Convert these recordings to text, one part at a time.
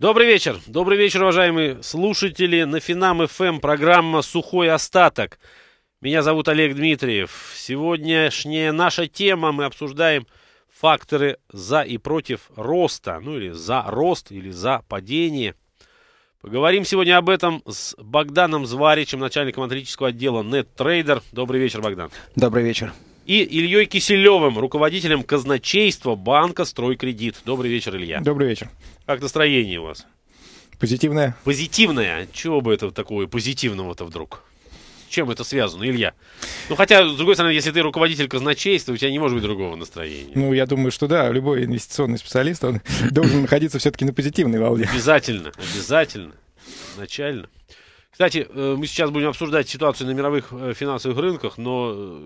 Добрый вечер. Добрый вечер, уважаемые слушатели. На Финам ФМ эм программа «Сухой остаток». Меня зовут Олег Дмитриев. Сегодняшняя наша тема, мы обсуждаем факторы за и против роста, ну или за рост, или за падение. Поговорим сегодня об этом с Богданом Зваричем, начальником аналитического отдела NetTrader. Добрый вечер, Богдан. Добрый вечер и Ильей Киселевым, руководителем казначейства банка «Стройкредит». Добрый вечер, Илья. Добрый вечер. Как настроение у вас? Позитивное. Позитивное? А чего бы это такое позитивного-то вдруг? С чем это связано, Илья? Ну, хотя, с другой стороны, если ты руководитель казначейства, у тебя не может быть другого настроения. Ну, я думаю, что да, любой инвестиционный специалист, он должен находиться все-таки на позитивной волне. Обязательно, обязательно, начально. Кстати, мы сейчас будем обсуждать ситуацию на мировых финансовых рынках, но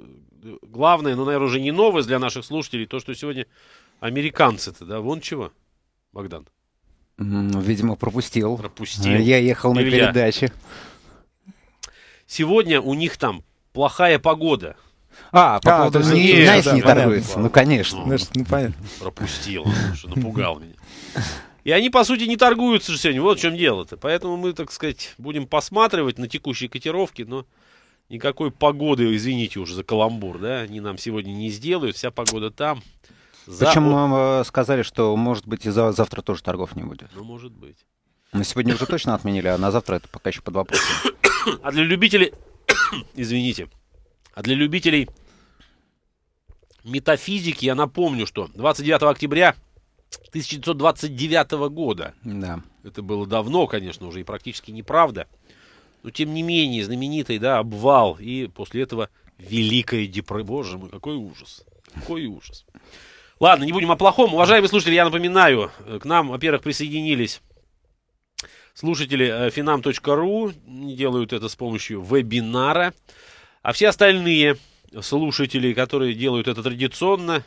главное, ну, наверное, уже не новость для наших слушателей, то, что сегодня американцы-то, да, вон чего, Богдан. Видимо, пропустил. Пропустил. Я ехал Илья. на передаче. Сегодня у них там плохая погода. А, погода а, поводу да, не, да, не торгуется. Да, ну, конечно. Значит, ну, понятно. Пропустил, Что напугал меня. И они, по сути, не торгуются же сегодня. Вот в чем дело-то. Поэтому мы, так сказать, будем посматривать на текущие котировки, но никакой погоды, извините уже за каламбур, да, они нам сегодня не сделают, вся погода там. За... Причем нам э, сказали, что, может быть, и за... завтра тоже торгов не будет. Ну, может быть. Мы сегодня уже точно отменили, а на завтра это пока еще под вопросом. А для любителей... Извините. А для любителей метафизики я напомню, что 29 октября 1929 года. Да. Это было давно, конечно, уже и практически неправда. Но, тем не менее, знаменитый, да, обвал. И после этого Великая депрессия. Боже мой, какой ужас. Какой ужас. Ладно, не будем о плохом. Уважаемые слушатели, я напоминаю, э, к нам, во-первых, присоединились слушатели finam.ru. Э, делают это с помощью вебинара. А все остальные слушатели, которые делают это традиционно,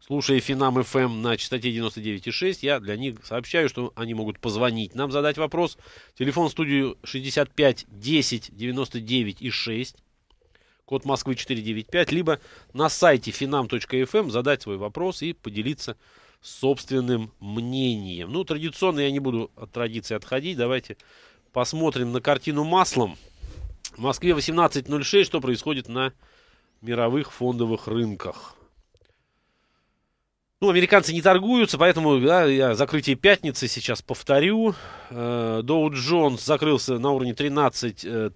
слушая Финам ФМ эм на частоте 99,6, я для них сообщаю, что они могут позвонить нам, задать вопрос. Телефон в студию 65 10 99 и 6, код Москвы 495, либо на сайте finam.fm эм задать свой вопрос и поделиться собственным мнением. Ну, традиционно я не буду от традиции отходить. Давайте посмотрим на картину маслом. В Москве 18.06, что происходит на мировых фондовых рынках. Ну, американцы не торгуются, поэтому да, я закрытие пятницы сейчас повторю. Доу э, Джонс закрылся на уровне 13 100 э,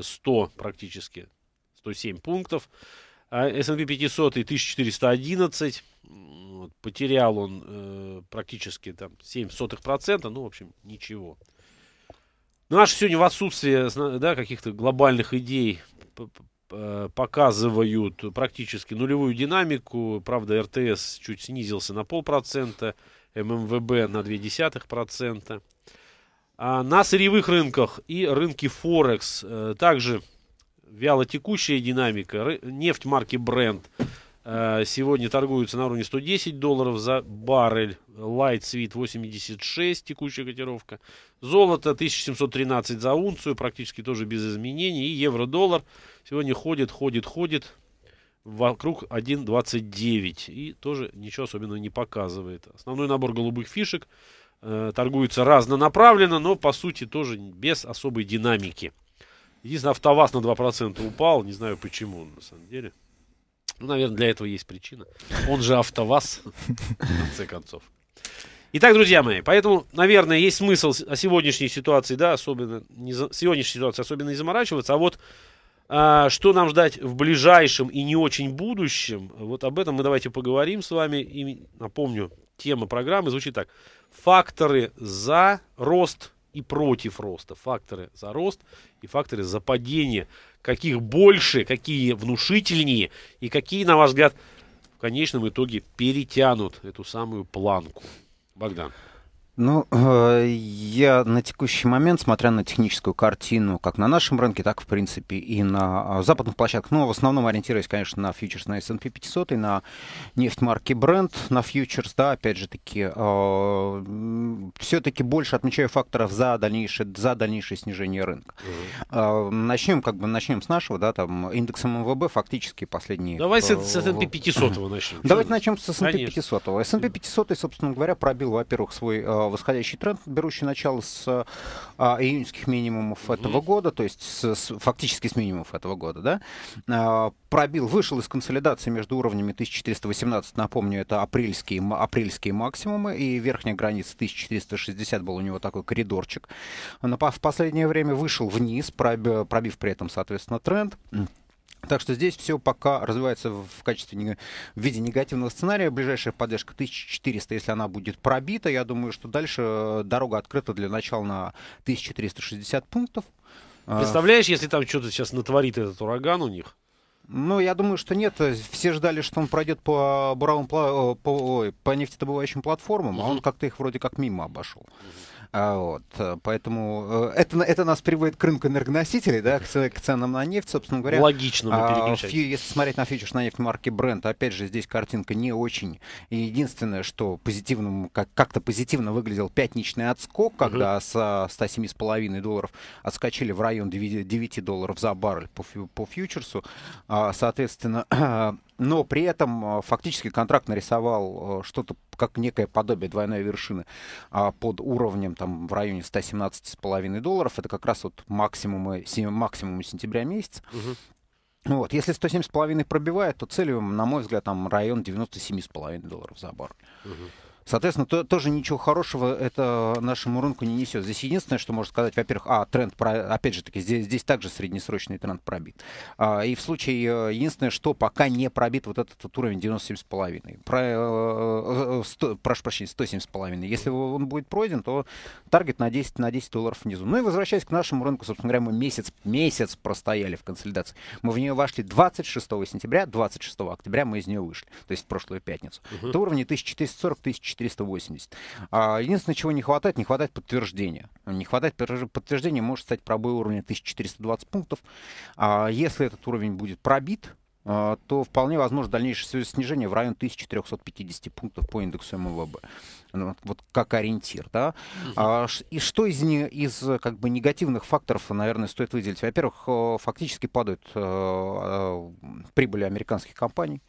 э, практически, 107 пунктов. А S&P 500 и 1411. потерял он практически там 0,07%, ну, в общем, ничего. Но наше сегодня в отсутствие да, каких-то глобальных идей Э, показывают практически нулевую динамику. Правда, РТС чуть снизился на полпроцента, ММВБ на 0,2%. А на сырьевых рынках и рынке Форекс э, также вяло текущая динамика. Нефть марки бренд. Э, сегодня торгуются на уровне 110 долларов за баррель. Light Sweet 86, текущая котировка. Золото 1713 за унцию, практически тоже без изменений. И евро-доллар сегодня ходит, ходит, ходит вокруг 1.29. И тоже ничего особенного не показывает. Основной набор голубых фишек э, торгуется разнонаправленно, но по сути тоже без особой динамики. Единственное, АвтоВАЗ на 2% упал, не знаю почему на самом деле. Ну, наверное, для этого есть причина. Он же АвтоВАЗ, в конце концов. Итак, друзья мои, поэтому, наверное, есть смысл о сегодняшней ситуации, да, особенно, не за, сегодняшней ситуации особенно не заморачиваться, а вот а, что нам ждать в ближайшем и не очень будущем, вот об этом мы давайте поговорим с вами. И напомню, тема программы звучит так. Факторы за рост и против роста. Факторы за рост и факторы за падение каких больше, какие внушительнее и какие, на ваш взгляд, в конечном итоге перетянут эту самую планку. Богдан. Ну, э, я на текущий момент, смотря на техническую картину, как на нашем рынке, так, в принципе, и на э, западных площадках, ну, в основном ориентируюсь, конечно, на фьючерс на S&P 500 и на нефть марки Brent, на фьючерс, да, опять же таки, э, все-таки больше отмечаю факторов за дальнейшее, за дальнейшее снижение рынка. Э, начнем, как бы, начнем с нашего, да, там, индекс МВБ фактически последний. Давай с S&P 500 начнем. Давайте начнем с S&P 500. S&P 500, собственно говоря, пробил, во-первых, свой э, Э, восходящий тренд, берущий начало с э, июньских минимумов этого года, то есть с, с, фактически с минимумов этого года, да, э, пробил, вышел из консолидации между уровнями 1418, напомню, это апрельские, апрельские максимумы, и верхняя граница 1460 был у него такой коридорчик. Но в последнее время вышел вниз, пробив при этом, соответственно, тренд. Так что здесь все пока развивается в качестве в виде негативного сценария. Ближайшая поддержка 1400, если она будет пробита, я думаю, что дальше э, дорога открыта для начала на 1360 пунктов. А, Представляешь, если там что-то сейчас натворит этот ураган у них? Ну, я думаю, что нет. Все ждали, что он пройдет по буровым, э, по, по, нефтедобывающим платформам, а он как-то их вроде как мимо обошел. Mm-hmm. А Вот. Э, поэтому э, это, это нас приводит к рынку энергоносителей, да, к, к ценам на нефть, собственно говоря. Логично, а, фью, Если смотреть на фьючерс на нефть марки Brent, опять же, здесь картинка не очень. И единственное, что позитивным, как, как-то позитивно выглядел пятничный отскок, когда угу. uh 107,5 долларов отскочили в район 9 долларов за баррель по, по фьючерсу. А, соответственно, а, но при этом а, фактически контракт нарисовал а, что-то как некое подобие двойной вершины а, под уровнем там в районе 117,5 долларов. Это как раз вот максимумы, максимумы сентября месяца. Угу. Вот, если 107,5 пробивает, то целью, на мой взгляд, там район 97,5 долларов за бар. Угу. Соответственно, то, тоже ничего хорошего это нашему рынку не несет. Здесь единственное, что можно сказать, во-первых, а, тренд, про, опять же таки, здесь, здесь также среднесрочный тренд пробит. А, и в случае, э, единственное, что пока не пробит вот этот вот уровень 97,5. Про, 100, э, э, прошу прощения, 107,5. Если он будет пройден, то таргет на 10, на 10 долларов внизу. Ну и возвращаясь к нашему рынку, собственно говоря, мы месяц, месяц простояли в консолидации. Мы в нее вошли 26 сентября, 26 октября мы из нее вышли, то есть в прошлую пятницу. Угу. Это уровни 1440 тысяч 480. А, единственное, чего не хватает, не хватает подтверждения. Не хватает подтверждения, может стать пробой уровня 1420 пунктов. А, если этот уровень будет пробит, а, то вполне возможно дальнейшее снижение в район 1350 пунктов по индексу МВБ. Ну, вот как ориентир, да. А и что из, не, из как бы негативных факторов, наверное, стоит выделить? Во-первых, э, фактически падают э, э, прибыли американских компаний.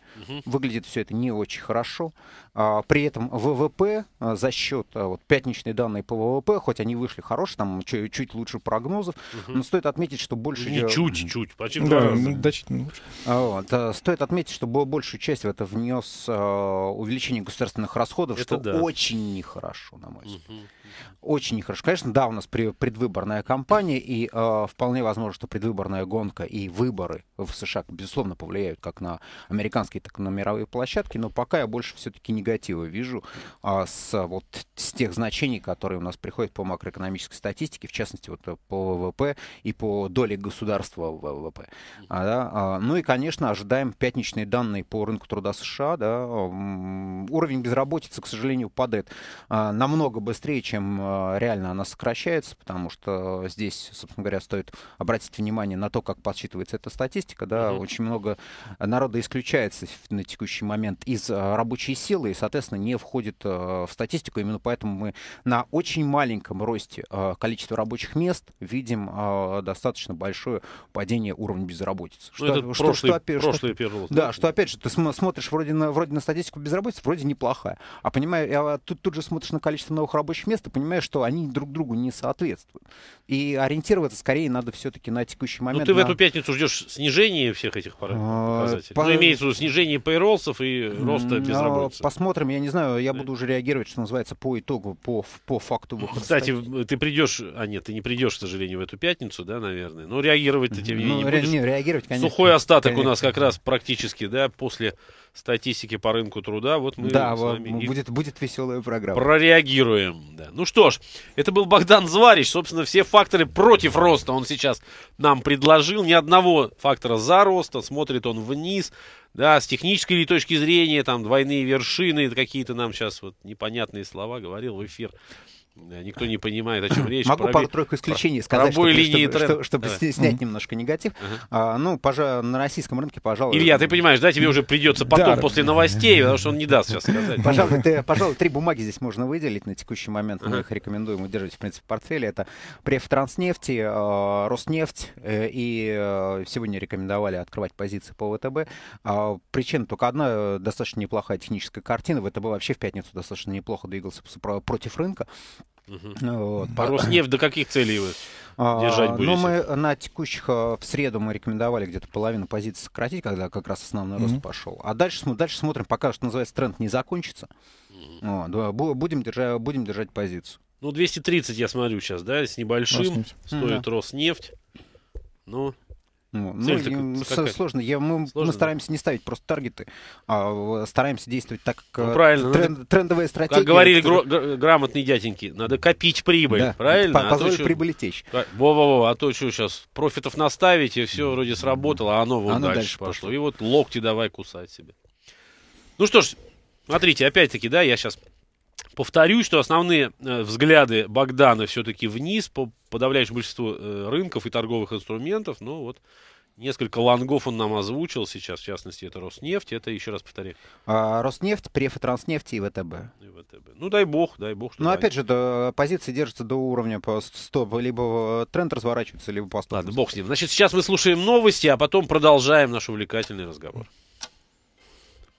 Выглядит все это не очень хорошо. А, при этом ВВП за счет вот, пятничной данной по ВВП, хоть они вышли хорошие, там чуть чуть лучше прогнозов, но стоит отметить, что больше... Не чуть-чуть, почти да, значительно ну, а, Вот. Стоит отметить, что большую часть в это внес увеличение государственных расходов, это что да. очень очень нехорошо, на мой взгляд. Угу. Очень нехорошо. Конечно, да, у нас предвыборная кампания, и э, вполне возможно, что предвыборная гонка и выборы в США, безусловно, повлияют как на американские, так и на мировые площадки, но пока я больше все-таки негатива вижу э, с, вот, с тех значений, которые у нас приходят по макроэкономической статистике, в частности, вот э, по ВВП и по доле государства в ВВП. А, да? а, ну и, конечно, ожидаем пятничные данные по рынку труда США. Да? Уровень безработицы, к сожалению, падает работает а, намного быстрее, чем а, реально она сокращается, потому что здесь, собственно говоря, стоит обратить внимание на то, как подсчитывается эта статистика. Да, mm очень много народа исключается на текущий момент из а, рабочей силы и, соответственно, не входит в статистику. Именно поэтому мы на очень маленьком росте количества рабочих мест видим достаточно большое падение уровня безработицы. Ну, что, это что, прошлый, что, прошлый что, Да, что опять же, ты смотришь вроде на, вроде на статистику безработицы, вроде неплохая. А понимаю, тут, тут же смотришь на количество новых рабочих мест и понимаешь, что они друг другу не соответствуют. И ориентироваться скорее надо все-таки на текущий ну, момент. Ну, ты на... в эту пятницу ждешь снижение всех этих а, показателей. По... Ну, имеется в виду снижение пейролсов и роста а безработицы. Посмотрим, я не знаю, я буду уже реагировать, что называется, по итогу, по, по факту выхода. Кстати, ты придешь, а нет, ты не придешь, к сожалению, в эту пятницу, да, наверное. Но ну, реагировать-то тем не ну, менее ну, не будешь. Не, реагировать, конечно. Сухой остаток конечно. у нас как раз практически, да, после статистики по рынку труда. Вот мы да, с вами будет, будет веселая программа. Прореагируем. Да. Ну что ж, это был Богдан Зварич. Собственно, все факторы против роста он сейчас нам предложил. Ни одного фактора за роста. Смотрит он вниз. Да, с технической точки зрения, там двойные вершины, какие-то нам сейчас вот непонятные слова говорил в эфир никто не понимает, о чем речь. Могу Проби... пару-тройку исключений Про... сказать, чтобы, линии чтобы, чтобы, чтобы Давай. снять mm-hmm. немножко негатив. Uh-huh. А, ну, пожалуй, на российском рынке, пожалуй... Илья, ты понимаешь, да, тебе уже придется потом, после новостей, потому что он не даст сейчас сказать. Пожалуй, три бумаги здесь можно выделить на текущий момент. Мы uh их рекомендуем удерживать, в принципе, в портфеле. Это Префтранснефти, э, Роснефть э, и э, сегодня рекомендовали открывать позиции по ВТБ. А, причина только одна, достаточно неплохая техническая картина. ВТБ вообще в пятницу достаточно неплохо двигался против рынка. Угу. Вот. А Роснефть до каких целей вы а, держать ну, будете? Ну, мы на текущих, э, в среду мы рекомендовали где-то половину позиций сократить, когда как раз основной угу. рост пошел. А дальше, дальше смотрим, пока, что называется, тренд не закончится. Угу. Вот. Будем, держать, будем держать позицию. Ну, 230, я смотрю сейчас, да, с небольшим. Роснефть. Стоит угу. Роснефть. Ну, ну, Цель ну, сложно. Я, мы, сложно. Мы стараемся да? не ставить просто таргеты, а стараемся действовать так, ну, как ну, правильно. Тренд, надо, трендовая стратегия. Как говорили это... гр- грамотные дяденьки, надо копить прибыль, да. правильно? По- позволить а еще... прибыли течь. Во-во-во, а то что сейчас профитов наставить, и все вроде сработало, а оно вот оно дальше, дальше пошло. пошло. И вот локти давай кусать себе. Ну что ж, смотрите, опять-таки, да, я сейчас Повторюсь, что основные э, взгляды Богдана все-таки вниз по подавляющему большинству э, рынков и торговых инструментов. Но ну вот Несколько лонгов он нам озвучил сейчас, в частности, это Роснефть, это, еще раз повторяю. А, Роснефть, Префотранснефть и ВТБ. И ВТБ. Ну, дай бог, дай бог. Ну опять же, да, позиции держатся до уровня по 100, либо э, тренд разворачивается, либо по 100. Ладно, бог с ним. Значит, сейчас мы слушаем новости, а потом продолжаем наш увлекательный разговор.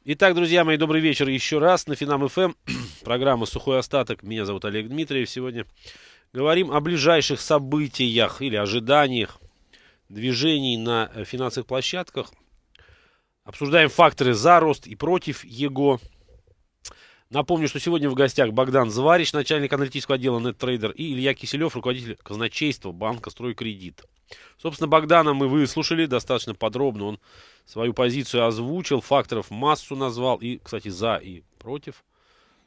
Итак, друзья мои, добрый вечер еще раз на Финам ФМ. Программа «Сухой остаток». Меня зовут Олег Дмитриев. Сегодня говорим о ближайших событиях или ожиданиях движений на финансовых площадках. Обсуждаем факторы за рост и против его. Напомню, что сегодня в гостях Богдан Зварич, начальник аналитического отдела NetTrader, и Илья Киселев, руководитель казначейства банка «Стройкредит». Собственно, Богдана мы выслушали достаточно подробно. Он свою позицию озвучил, факторов массу назвал и, кстати, за и против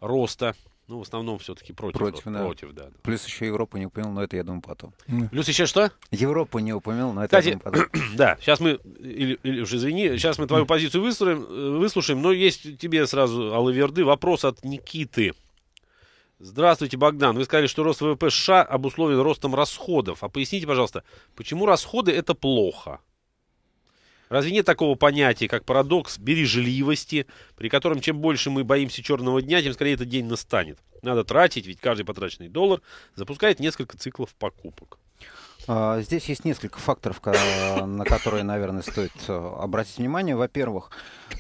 роста ну, в основном все-таки против. Против, да. Против, да. Плюс еще Европу не упомянул, но это, я думаю, потом. Плюс еще что? Европу не упомянул, но это, Кстати, я думаю, потом. да, сейчас мы, или, или уж извини, сейчас мы твою позицию выслушаем, э, выслушаем, но есть тебе сразу, Алаверды, вопрос от Никиты. Здравствуйте, Богдан. Вы сказали, что рост ВВП США обусловлен ростом расходов. А поясните, пожалуйста, почему расходы это плохо? Разве нет такого понятия, как парадокс бережливости, при котором чем больше мы боимся черного дня, тем скорее этот день настанет? Надо тратить, ведь каждый потраченный доллар запускает несколько циклов покупок. А, здесь есть несколько факторов, на которые, наверное, стоит э, обратить внимание. Во-первых,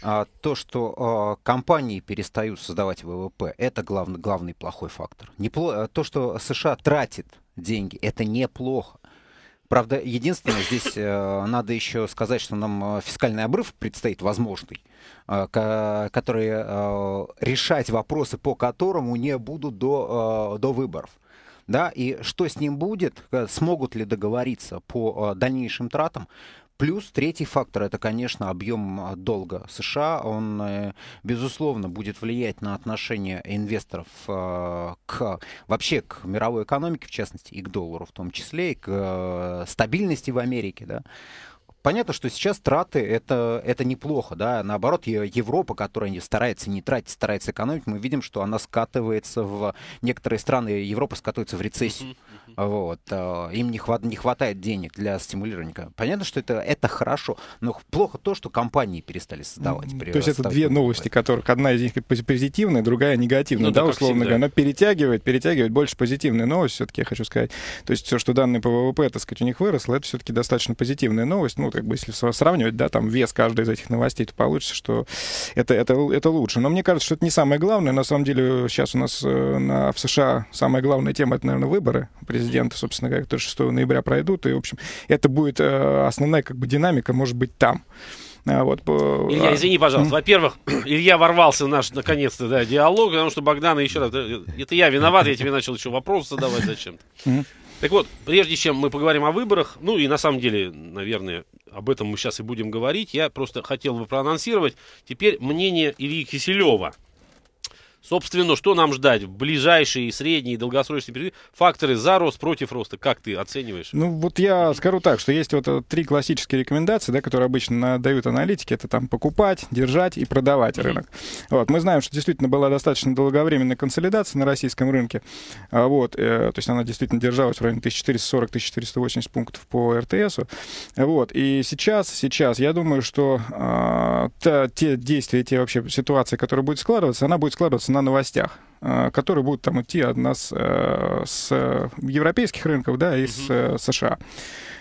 а, то, что а, компании перестают создавать ВВП, это главный, главный плохой фактор. То, что США тратит деньги, это неплохо. Правда, единственное, здесь э, надо еще сказать, что нам э, фискальный обрыв предстоит возможный, э, к, который э, решать вопросы, по которому не будут до, э, до выборов. Да, и что с ним будет, э, смогут ли договориться по э, дальнейшим тратам, Плюс третий фактор это, конечно, объем а, долга США. Он, э, безусловно, будет влиять на отношение инвесторов э, к вообще к мировой экономике, в частности, и к доллару в том числе, и к э, стабильности в Америке. Да? Понятно, что сейчас траты это, это неплохо, да. Наоборот, Европа, которая не старается не тратить, старается экономить, мы видим, что она скатывается в некоторые страны Европы скатывается в рецессию. Вот. Э, им не, хват, не хватает денег для стимулирования. Понятно, что это, это хорошо, но плохо то, что компании перестали создавать. То есть это две новости, которых одна из них позитивная, другая негативная, ну, да, да условно говоря. Она перетягивает, перетягивает больше позитивная новость, все-таки я хочу сказать. То есть все, что данные по ВВП, так сказать, у них выросло, это все-таки достаточно позитивная новость. Ну, ну, как бы, если сравнивать, да, там вес каждой из этих новостей, то получится, что это, это, это лучше. Но мне кажется, что это не самое главное. На самом деле, сейчас у нас э, на, в США самая главная тема, это, наверное, выборы президента, собственно, как 6 ноября пройдут. И, в общем, это будет э, основная, как бы, динамика, может быть, там. А вот, по... Илья, а, извини, пожалуйста. Во-первых, Илья ворвался в наш, наконец-то, да, диалог, потому что Богдана еще раз... Э, это я виноват, я тебе начал еще вопросы задавать зачем-то. Так вот, прежде чем мы поговорим о выборах, ну и на самом деле, наверное, об этом мы сейчас и будем говорить, я просто хотел бы проанонсировать теперь мнение Ильи Киселева – Собственно, что нам ждать в ближайшие, средние и долгосрочные периоды? Факторы за рост, против роста, как ты оцениваешь? Ну, вот я скажу так, что есть вот э, три классические рекомендации, да, которые обычно дают аналитики. Это там покупать, держать и продавать рынок. Вот, мы знаем, что действительно была достаточно долговременная консолидация на российском рынке. А вот, э, то есть она действительно держалась в районе 1440-1480 пунктов по РТСу. Вот, и сейчас, сейчас, я думаю, что э, та, те действия, те вообще ситуации, которые будут складываться, она будет складываться на новостях э, которые будут там идти от нас э, с европейских рынков, да, из угу. Э, США.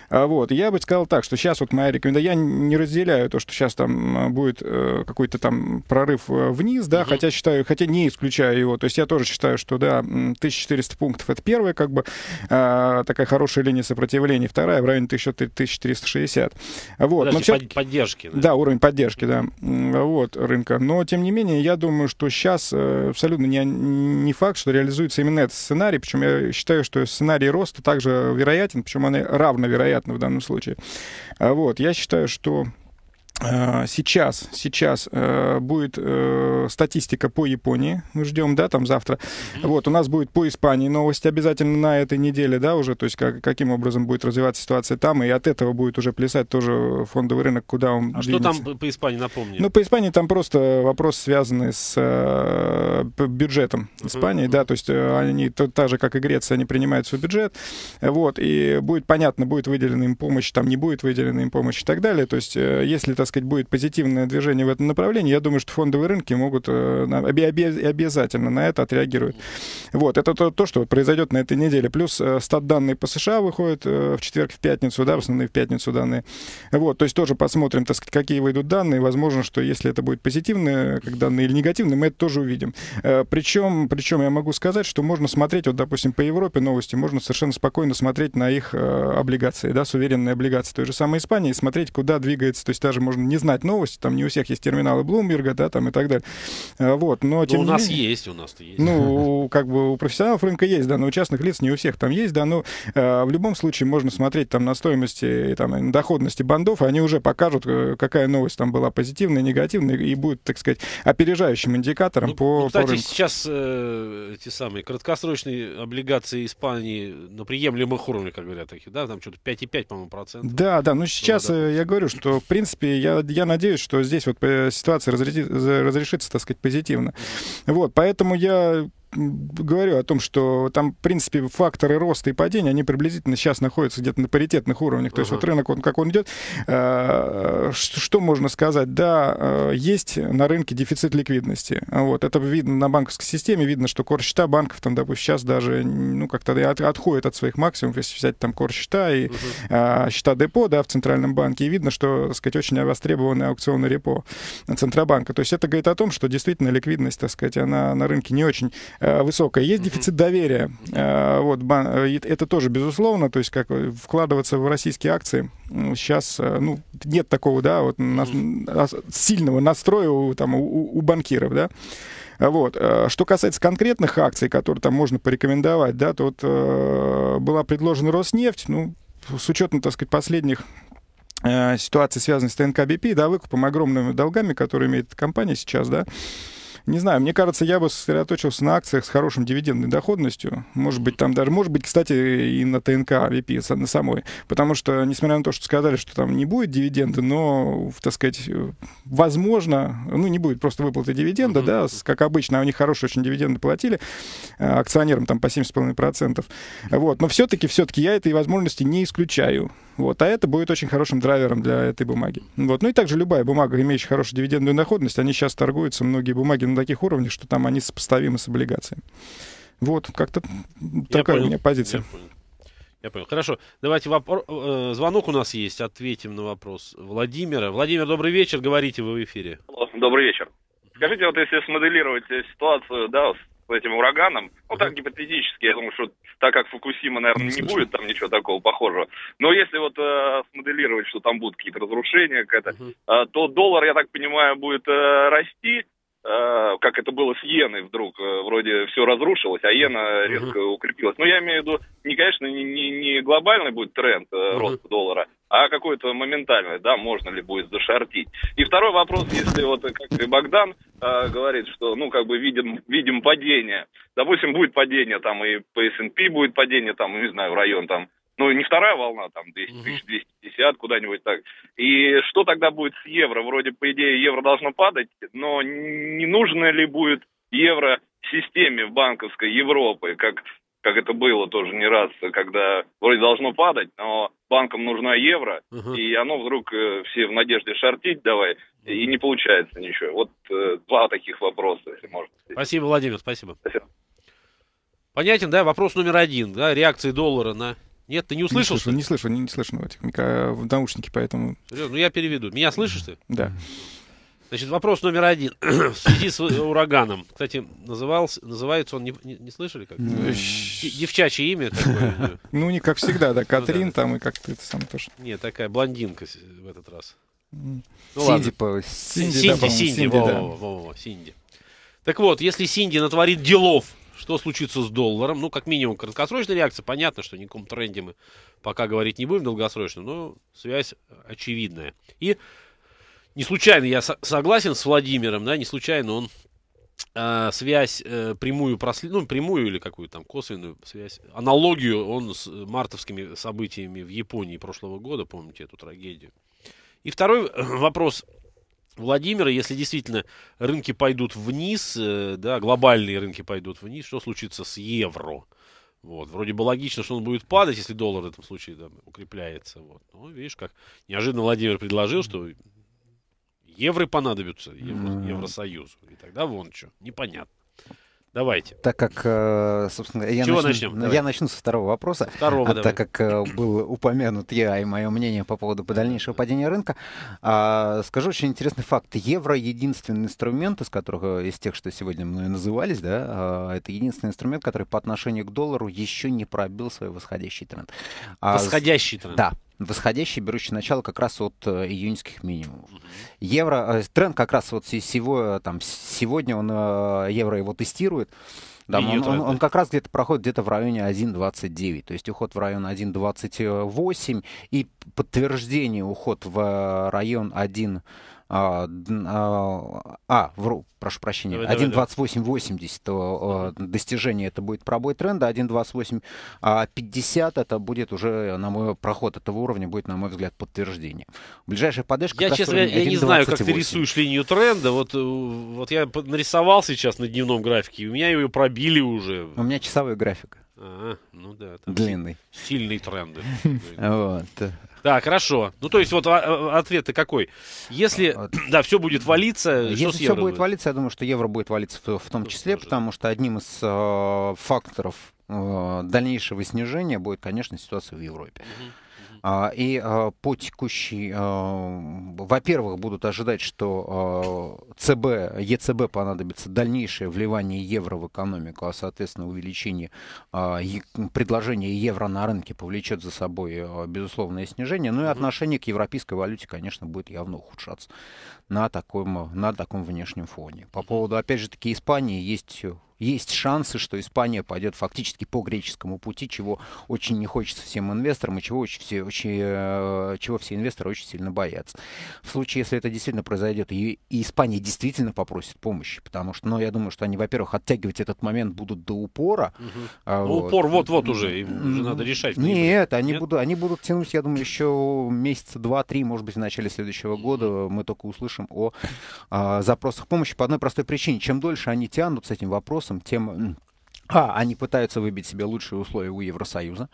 А вот. Я бы сказал так, что сейчас вот моя рекомендация, я не разделяю то, что сейчас там а, будет э, какой-то там прорыв э, вниз, да, угу. хотя считаю, хотя не исключаю его. То есть я тоже считаю, что да, 1400 пунктов это первая как бы а, такая хорошая линия сопротивления, вторая в районе 1460 Вот. Подожди, Но все... поддержки. Да? да, уровень поддержки, да, вот рынка. Но тем не менее, я думаю, что сейчас э, абсолютно не, не факт, что реализуется именно этот сценарий. Причем я считаю, что сценарий роста также вероятен, причем он равно благоприятно в данном случае. А вот, я считаю, что Э, сейчас, сейчас э, будет э, статистика по Японии, мы ждем, да, там завтра. Вот, у нас будет по Испании новость обязательно на этой неделе, да, уже, то есть как, каким образом будет развиваться ситуация там, и от этого будет уже плясать тоже фондовый рынок, куда он А двинется. что там по Испании, напомни? Ну, по Испании там просто вопрос, связанный с э, бюджетом Испании, да, то есть э, они, то, так же, как и Греция, они принимают свой бюджет, вот, и будет понятно, будет выделена им помощь, там не будет выделена им помощь и так далее, то есть э, если это так сказать, будет позитивное движение в этом направлении, я думаю, что фондовые рынки могут э, обязательно на это отреагировать. Вот, это то, то что произойдет на этой неделе. Плюс э, стат-данные по США выходят э, в четверг, в пятницу, да, в основные в пятницу данные. Вот, то есть тоже посмотрим, так сказать, какие выйдут данные. Возможно, что если это будет позитивные как данные или негативные, мы это тоже увидим. Причем, причем я могу сказать, что можно смотреть, вот, допустим, по Европе новости, можно совершенно спокойно смотреть на их облигации, да, суверенные облигации той же самой Испании, и смотреть, куда двигается, то есть даже можно не знать новости, там не у всех есть терминалы Блумберга, да, там и так далее. А, вот, но тем но у нас менее, есть, у нас есть. Ну, как бы у профессионалов рынка есть, да, но у частных лиц не у всех там есть, да, но а, в любом случае можно смотреть там на стоимости, там, на доходности бандов, и они уже покажут, э, какая новость там была позитивная, негативная, и будет, так сказать, опережающим индикатором ну, по, ну, кстати, по рынку. сейчас э, те самые краткосрочные облигации Испании на приемлемых уровнях, как говорят, такие да, там что-то 5,5, по-моему, процентов. Да, да, но сейчас да, э, да. я говорю, что, в принципе, я, я надеюсь, что здесь вот э, ситуация разрешится, разрешится, так сказать, позитивно. Вот, поэтому я говорю о том, что там, в принципе, факторы роста и падения, они приблизительно сейчас находятся где-то на паритетных уровнях. То uh-huh. есть вот рынок, он как он идет, э, что можно сказать? Да, э, есть на рынке дефицит ликвидности. Вот, это видно на банковской системе, видно, что корсчета банков там, допустим, сейчас даже, ну, как-то от, отходит от своих максимумов, если взять там корсчета и uh-huh. счета депо, да, в Центральном банке, и видно, что, так сказать, очень востребованный аукционный репо Центробанка. То есть это говорит о том, что действительно ликвидность, так сказать, она на рынке не очень Э, высокая. Есть дефицит доверия. Э, вот, э, это тоже безусловно, то есть как вкладываться в российские акции сейчас, ну, нет такого, да, вот сильного настроя у, там, у, у банкиров, да. Вот. Что касается конкретных акций, которые там можно порекомендовать, да, то вот была предложена Роснефть, ну, с учетом, так сказать, последних э, ситуаций, связанных с ТНК-БП, да, выкупом огромными долгами, которые имеет компания сейчас, да, не знаю, мне кажется, я бы сосредоточился на акциях с хорошим дивидендной доходностью. Может быть, там даже, может быть, кстати, и на ТНК VP, а на самой. Потому что, несмотря на то, что сказали, что там не будет дивиденды, но, так сказать, э, возможно, ну, не будет просто выплаты дивиденда, mm-hmm. да, как обычно, у них хорошие очень дивиденды платили э, акционерам там по 7,5%. Вот, но все-таки, все-таки я этой возможности не исключаю. Вот, а это будет очень хорошим драйвером для этой бумаги. Вот, ну и также любая бумага, имеющая хорошую дивидендную доходность, они сейчас торгуются, многие бумаги таких уровнях, что там они сопоставимы с облигациями. Вот, как-то такая понял. у меня позиция. Я понял. Я понял. Хорошо. Давайте вопро... Э, звонок у нас есть. Ответим на вопрос Владимира. Владимир, добрый вечер. Говорите вы в эфире. Добрый вечер. Скажите, вот если смоделировать э, ситуацию, да, с этим ураганом, ну так гипотетически, я думаю, что так как Фукусима, наверное, не, не будет там ничего такого похожего. Но если вот э, смоделировать, что там будут какие-то разрушения, какая-то, угу. э, то доллар, я так понимаю, будет э, расти, Э, как это было с иеной вдруг, э, вроде все разрушилось, а иена резко укрепилась. Но ну, я имею в виду, не, конечно, не, не, не глобальный будет тренд э, роста доллара, а какой-то моментальный, да, можно ли будет зашортить. И второй вопрос, если вот, как и Богдан э, говорит, что, ну, как бы видим, видим падение. Допустим, будет падение там и по S&P будет падение там, ну, не знаю, в район там ну, не вторая волна, там, 200 тысяч, 250 куда-нибудь так. И что тогда будет с евро? Вроде, по идее, евро должно падать, но не нужно ли будет евро системе в банковской Европы, как, как это было тоже не раз, когда вроде должно падать, но банкам нужна евро, угу. и оно вдруг э, все в надежде шортить давай, и не получается ничего. Вот э, два таких вопроса, если можно. Спасибо, Владимир, спасибо. спасибо. Понятен, да, вопрос номер один, да, реакции доллара на нет, ты не услышал? Не слышно, не слышно, не, не слышно в этих мика... в наушнике, поэтому. Серьезно, ну я переведу. Меня слышишь ты? Да. Значит, вопрос номер один. в связи с э, ураганом. Кстати, назывался, называется он, не, не слышали как? Ну, девчачье имя такое. ну, не как всегда, да. Ну Катрин там и как ты сам тоже. Нет, такая блондинка в этот раз. Ну, Синди, по... Синди, Синди, да, Синди, Синди, во, да. во, во, во, Синди. Так вот, если Синди натворит делов, что случится с долларом? Ну, как минимум, краткосрочная реакция. Понятно, что никаком тренде мы пока говорить не будем долгосрочно, но связь очевидная. И не случайно я согласен с Владимиром, да, не случайно он э, связь э, прямую прослед... ну, прямую или какую-то там косвенную связь, аналогию он с мартовскими событиями в Японии прошлого года, помните эту трагедию. И второй э, вопрос Владимира, если действительно рынки пойдут вниз, э, да, глобальные рынки пойдут вниз, что случится с евро? Вот, вроде бы логично, что он будет падать, если доллар в этом случае да, укрепляется. Вот. Ну, видишь, как неожиданно Владимир предложил, что евро понадобятся Евро, Евросоюзу. И тогда вон что, непонятно. Давайте. Так как, э, собственно, я, начну, начнем? я начну со второго вопроса. Второго, а, Так как э, был упомянут я и мое мнение по поводу дальнейшего падения рынка, а, скажу очень интересный факт. Евро — единственный инструмент, из которых, из тех, что сегодня мной назывались, да, а, это единственный инструмент, который по отношению к доллару еще не пробил свой восходящий тренд. А восходящий тренд? Да, восходящий, берущий начало как раз от э, июньских минимумов. Евро, э, тренд как раз вот сего, э, там, сегодня он, евро его тестирует, там, он, он, он как раз где-то проходит где-то в районе 1.29, то есть уход в район 1.28 и подтверждение уход в район 1 а, а, а вру, прошу прощения, 1.28.80 э, достижение это будет пробой тренда, 1.28.50 а это будет уже, на мой проход этого уровня будет, на мой взгляд, подтверждение. Ближайшая поддержка... Я, честно я не знаю, как ты рисуешь линию тренда. Вот, э, вот я нарисовал сейчас на дневном графике, у меня ее пробили уже. У меня часовой график. А, ну да. Длинный. Сильный тренд. Вот. Да, хорошо. Ну, то есть, вот а, а, ответ-то какой? Если, вот. А, да, все будет валиться, Если все будет, валиться, я думаю, что евро будет валиться в, в том что числе, тоже. потому что одним из э, факторов э, дальнейшего снижения будет, конечно, ситуация в Европе. Угу. А, и а, по текущей, во-первых, будут ожидать, что а, ЦБ, ЕЦБ понадобится дальнейшее вливание евро в экономику, а, соответственно, увеличение предложения евро на рынке повлечет за собой безусловное снижение. Ну и отношение к европейской валюте, конечно, будет явно ухудшаться на таком, на таком внешнем фоне. По поводу, опять же таки, Испании есть есть шансы, что Испания пойдет фактически по греческому пути, чего очень не хочется всем инвесторам и чего, очень, все, очень, э, чего все инвесторы очень сильно боятся. В случае, если это действительно произойдет, и, и Испания действительно попросит помощи, потому что, ну, я думаю, что они, во-первых, оттягивать этот момент будут до упора. Угу. вот. упор вот-вот уже, им уже надо решать. Нет, они, Нет? Будут, они будут тянуть, я думаю, еще месяца два-три, может быть, в начале следующего года мы только услышим о, о а, запросах помощи по одной простой причине. Чем дольше они тянут с этим вопросом, вопросам, тем А, они пытаются выбить себе лучшие условия у Евросоюза.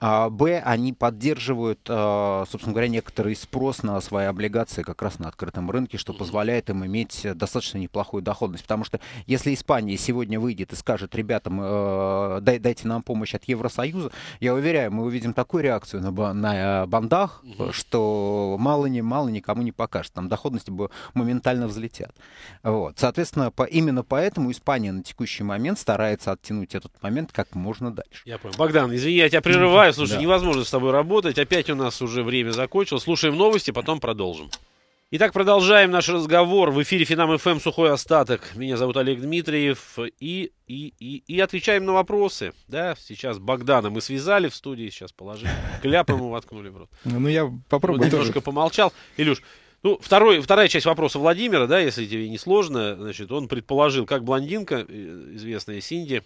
А, Б, они поддерживают, а, собственно говоря, некоторый спрос на свои облигации как раз на открытом рынке, что позволяет им иметь достаточно неплохую доходность. Потому что если Испания сегодня выйдет и скажет, ребятам, э, дай, дайте нам помощь от Евросоюза, я уверяю, мы увидим такую реакцию на, на э, бандах, что мало не мало никому не покажет. Там доходности бы моментально взлетят. Вот. Соответственно, по, именно поэтому Испания на текущий момент старается оттянуть этот момент как можно дальше. Я понял. Богдан, извини, я тебя прерываю. Слушай, да. невозможно с тобой работать. Опять у нас уже время закончилось. Слушаем новости, потом продолжим. Итак, продолжаем наш разговор. В эфире Финам ФМ «Сухой остаток». Меня зовут Олег Дмитриев. И, и, и, и отвечаем на вопросы. Да, сейчас Богдана мы связали в студии, сейчас положили. Кляп ему воткнули в рот. Ну, я попробую немножко помолчал. Илюш, ну, второй, вторая часть вопроса Владимира, да, если тебе не сложно, значит, он предположил, как блондинка, э, известная Синди,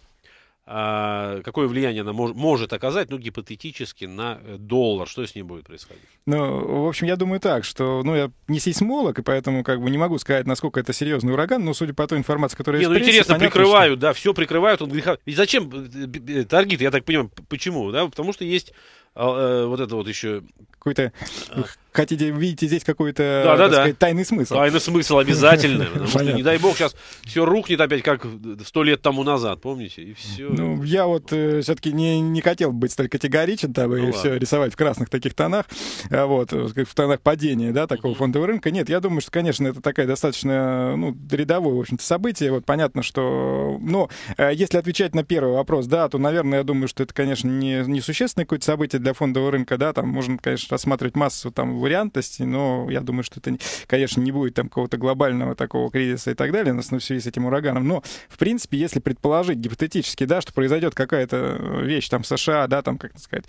а какое влияние она мож, может оказать, ну, гипотетически, на э, доллар? Что с ним будет происходить? Ну, в общем, я думаю так, что, ну, я не сейсмолог, и поэтому как бы не могу сказать, насколько это серьезный ураган, но судя по той информации, которая не, есть ну, интересно, понятно, прикрывают, что... да, все прикрывают. Он греха... И зачем э, торги я так понимаю, почему, да? Потому что есть а, вот это вот еще... Какой-то а, хотите, видите здесь какой-то да, да, да. тайный смысл. Тайный смысл обязательно. Потому что, не дай бог, сейчас все рухнет опять, как сто лет тому назад, помните? И все. Ну, я вот э, все-таки не, не хотел быть столь категоричен, там, ну, и ладно. все рисовать в красных таких тонах, а вот, э, в тонах падения, да, такого фондового рынка. Нет, я думаю, что, конечно, это такая достаточно, ну, рядовое, в общем-то, событие. Вот понятно, что, ну, если отвечать на первый вопрос, да, то, наверное, я думаю, что это, конечно, не, не существенное какое-то событие для фондового рынка, да, там можно, конечно, рассматривать массу там вариантности, но ну, я думаю, что это, конечно, не будет там какого-то глобального такого кризиса и так далее, но ну, в связи с этим ураганом. Но, в принципе, если предположить гипотетически, да, что произойдет какая-то вещь там в США, да, там, как сказать,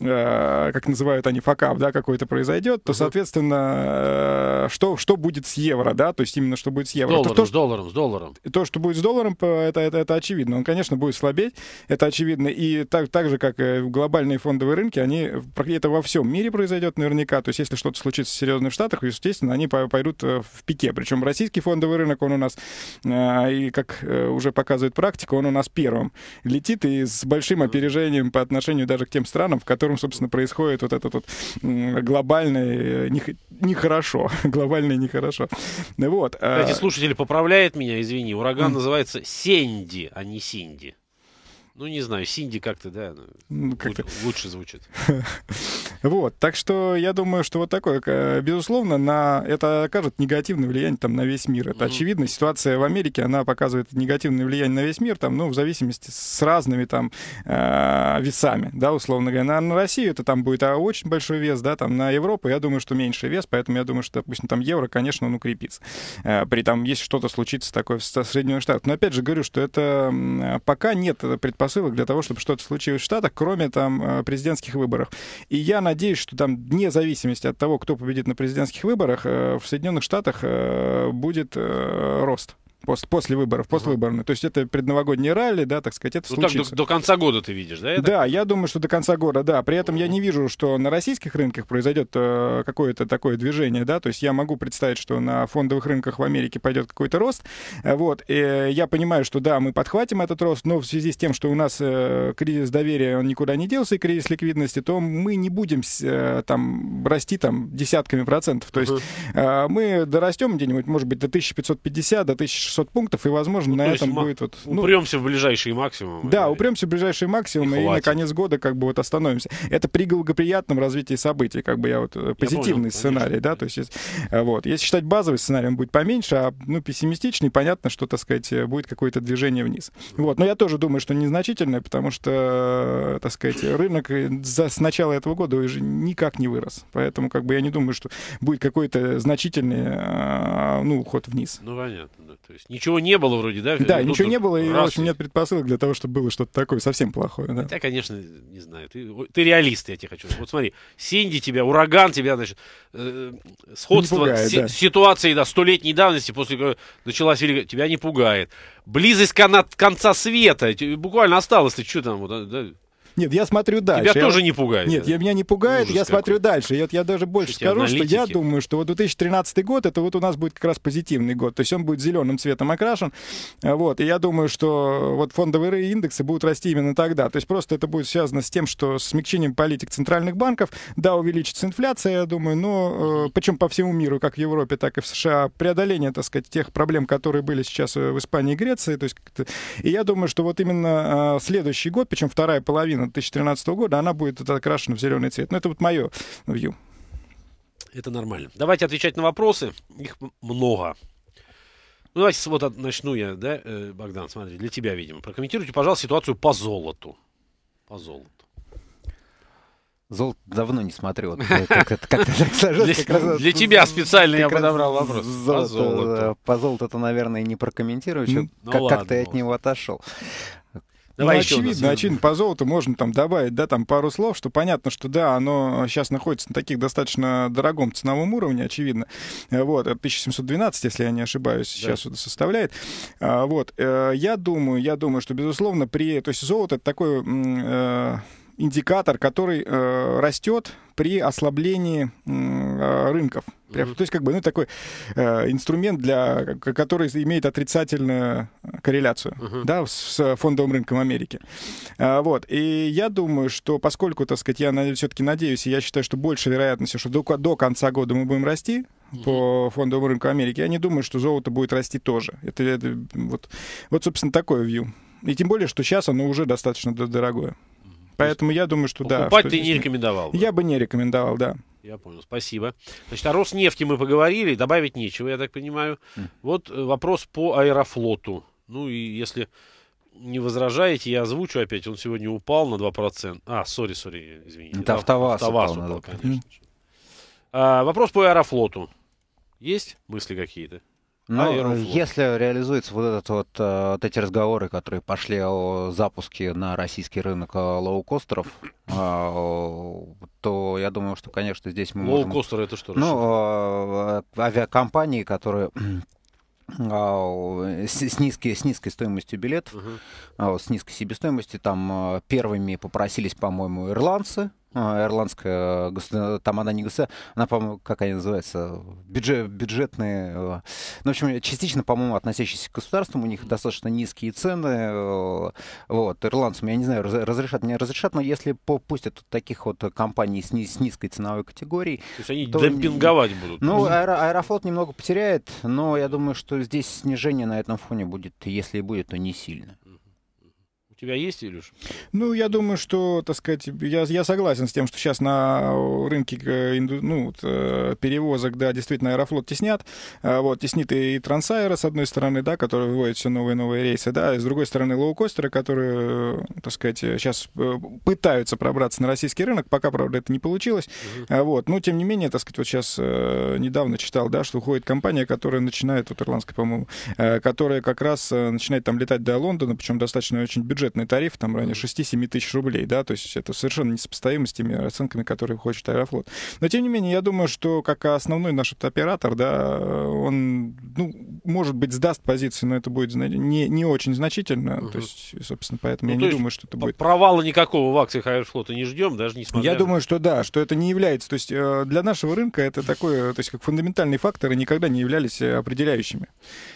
э, как называют они, факап, да, какой-то произойдет, то, соответственно, э, что, что будет с евро, да, то есть именно что будет с евро. С долларом, то, с долларом, с долларом. То, что будет с долларом, э, это, это, это очевидно. Он, конечно, будет слабеть, это очевидно. И так, так же, как э, глобальные фондовые рынки, они, это во всем мире произойдет наверняка. То есть если что-то случится серьезное в Штатах, естественно, они пойдут э, в пике. Причем российский фондовый рынок, он у нас, э, и как э, уже показывает практика, он у нас первым летит и с большим опережением по отношению даже к тем странам, в котором, собственно, происходит вот этот вот глобальное нехорошо. Глобальное нехорошо. Вот. А Кстати, слушатели поправляют меня, извини. Ураган называется Сенди, а не Синди. Ну, не знаю, Синди как-то, да, ну, ну как лучше звучит. Вот, так что я думаю, что вот такое, э, безусловно, на это окажет негативное влияние там на весь мир. Это очевидно. Ситуация в Америке, она показывает негативное влияние на весь мир, там, ну, в зависимости с разными там э, весами, да, условно говоря. На, на Россию это там будет а, очень большой вес, да, там на Европу, я думаю, что меньше вес, поэтому я думаю, что, допустим, там евро, конечно, он укрепится. Э, при там, если что-то случится такое со Соединенных Штатов. Но опять же говорю, что это э, пока нет э, предпосылок для того, чтобы что-то случилось в Штатах, кроме там президентских выборов. И я, на надеюсь, что там, вне зависимости от того, кто победит на президентских выборах, э, в Соединенных Штатах э, будет э, рост. После, после выборов, послевыборные. То есть это предновогодние ралли, да, так сказать, это ну, случится. Так до, до конца года ты видишь, да? Это? Да, я думаю, что до конца года, да. При этом я не вижу, что на российских рынках произойдет э, какое-то такое движение, да. То есть я могу представить, что на фондовых рынках в Америке пойдет какой-то рост. Э, вот. И я понимаю, что да, мы подхватим этот рост, но в связи с тем, что у нас э, кризис доверия, он никуда не делся, и кризис ликвидности, то мы не будем э, там расти там десятками процентов. То есть э, мы дорастем где-нибудь, может быть, до 1550, до 1600 600 пунктов, и, возможно, ну, на этом будет вот... Ну, упремся в ближайшие максимумы. Да, и... упремся в ближайшие максимумы, и, и на конец года как бы вот остановимся. Это при благоприятном развитии событий, как бы я вот... Э, позитивный я понял, сценарий, конечно. да, то есть... Э, вот. Если считать базовый сценарий, он будет поменьше, а, ну, пессимистичный, понятно, что, так сказать, э, будет какое-то движение вниз. Вот. Но я тоже думаю, что незначительное, потому что, так сказать, рынок за, с начала этого года уже никак не вырос. Поэтому, как бы, я не думаю, что будет какой-то значительный, ну, уход вниз. Ну, понятно, да. То есть ничего не было вроде, да? Да, ну, ничего не было, и, в общем, нет предпосылок для того, чтобы было что-то такое совсем плохое. Да, Хотя, конечно, не знаю. Ты, ты реалист, я тебе хочу. Вот смотри, Синди тебя, ураган тебя, значит, э, э сходство пугает, с, да. ситуации, да, столетней давности, после которой началась Великая, тебя не пугает. Близость кона, конца света, буквально осталось, ты что там, вот, а, да, нет, я смотрю дальше. Тебя я... тоже не пугает? Нет, я, меня не пугает, я какой. смотрю дальше. Я, я даже больше Эти скажу, аналитики. что я думаю, что вот 2013 год, это вот у нас будет как раз позитивный год. То есть он будет зеленым цветом окрашен. Вот, и я думаю, что вот фондовые индексы будут расти именно тогда. То есть просто это будет связано с тем, что с смягчением политик центральных банков, да, увеличится инфляция, я думаю, но э, причем по всему миру, как в Европе, так и в США, преодоление, так сказать, тех проблем, которые были сейчас э, в Испании и Греции. То есть, и я думаю, что вот именно э, следующий год, причем вторая половина 2013 года, она будет окрашена в зеленый цвет. Но ну, это вот мое вью. Это нормально. Давайте отвечать на вопросы. Их много. Ну, давайте вот начну я, да, э, Богдан, смотри, для тебя, видимо. Прокомментируйте, пожалуйста, ситуацию по золоту. По золоту. Золото давно не смотрю. Вот, как-то, так сложилось. Для, раз, для тебя специально я подобрал вопрос. Золото, по золоту это, наверное, не прокомментирую. ну, как, ладно, ну как ты от ну. него отошел. Ну, Давай ну, очевидно, очевидно, по золоту можно там добавить, да, там пару слов, что понятно, что да, оно сейчас находится на таких достаточно дорогом ценовом уровне, очевидно. Вот, 1712, э, если я не ошибаюсь, сейчас да. это составляет. А, вот, э, я думаю, я думаю, что, безусловно, при... То есть золото — это такой э, индикатор, который растет при ослаблении рынков. Прям, mm-hmm. То есть как бы ну, такой э, инструмент, для, который имеет отрицательную корреляцию mm-hmm. да, с, с фондовым рынком Америки. А, вот. И я думаю, что поскольку, так сказать, я все-таки надеюсь, и я считаю, что больше вероятности, что до, до конца года мы будем расти, по фондовому рынку Америки. Я не думаю, что золото будет расти тоже. Это, это вот, вот, собственно, такое вью. И тем более, что сейчас оно уже достаточно дорогое. Поэтому я думаю, что да. Покупать что не рекомендовал. Я бы не рекомендовал, да. Я понял, спасибо. Значит, о Роснефти мы поговорили, добавить нечего, я так понимаю. Хм. Вот э, вопрос по аэрофлоту. Ну и если не возражаете, я озвучу опять. Он сегодня упал на 2%. А, сори, сори, извините. Это автоваз, автоваз упал, упал конечно. Mm. А, вопрос по аэрофлоту. Есть мысли какие-то? Но если реализуется вот этот вот, э, вот эти разговоры, которые пошли о запуске на российский рынок э, лоукостеров, э, то я думаю, что, конечно, здесь мы можем... Лоукостеры это что? Ну, авиакомпании, которые с, с, низкой, с низкой стоимостью билетов, угу. с низкой себестоимостью. Там первыми попросились, по-моему, ирландцы, а, ирландская, э, там она не государственная, она, по-моему, как они называются, бюджет, бюджетные, э, ну, в общем, частично, по-моему, относящиеся к государствам, у них достаточно низкие цены, э, вот, ирландцам, я не знаю, разрешат, не разрешат, но если попустят таких вот компаний с, с низкой ценовой категорией... То есть они то, демпинговать будут? Ну, аэро, Аэрофлот немного потеряет, но я думаю, что здесь снижение на этом фоне будет, если и будет, то не сильно тебя есть, Илюш? Ну, я думаю, что, так сказать, я, я согласен с тем, что сейчас на э, рынке э, ну, э, перевозок, да, действительно, Аэрофлот теснят. А, вот, теснит и Трансайра, с одной стороны, да, который выводит все новые новые рейсы, да, и с другой стороны, лоукостеры, которые, так сказать, сейчас пытаются пробраться на российский рынок, пока, правда, это не получилось. Угу. Вот, но, тем не менее, так сказать, вот сейчас недавно читал, да, что уходит компания, которая начинает, вот ирландская, по-моему, которая как раз начинает там летать до Лондона, причем достаточно очень бюджет конкретный тариф, там, ранее 6-7 тысяч рублей, да, то есть это совершенно несопоставимо с теми оценками, которые хочет Аэрофлот. Но, тем не менее, я думаю, что как основной наш оператор, да, он, ну, может быть, сдаст позиции, но это будет не, не очень значительно, угу. то есть, собственно, поэтому ну, я не думаю, что это будет. Провала никакого в акциях Аэрофлота не ждем, даже не несмотря Я думаю, что да, что это не является, то есть э, для нашего рынка это такое, то есть как фундаментальные факторы никогда не являлись э, определяющими.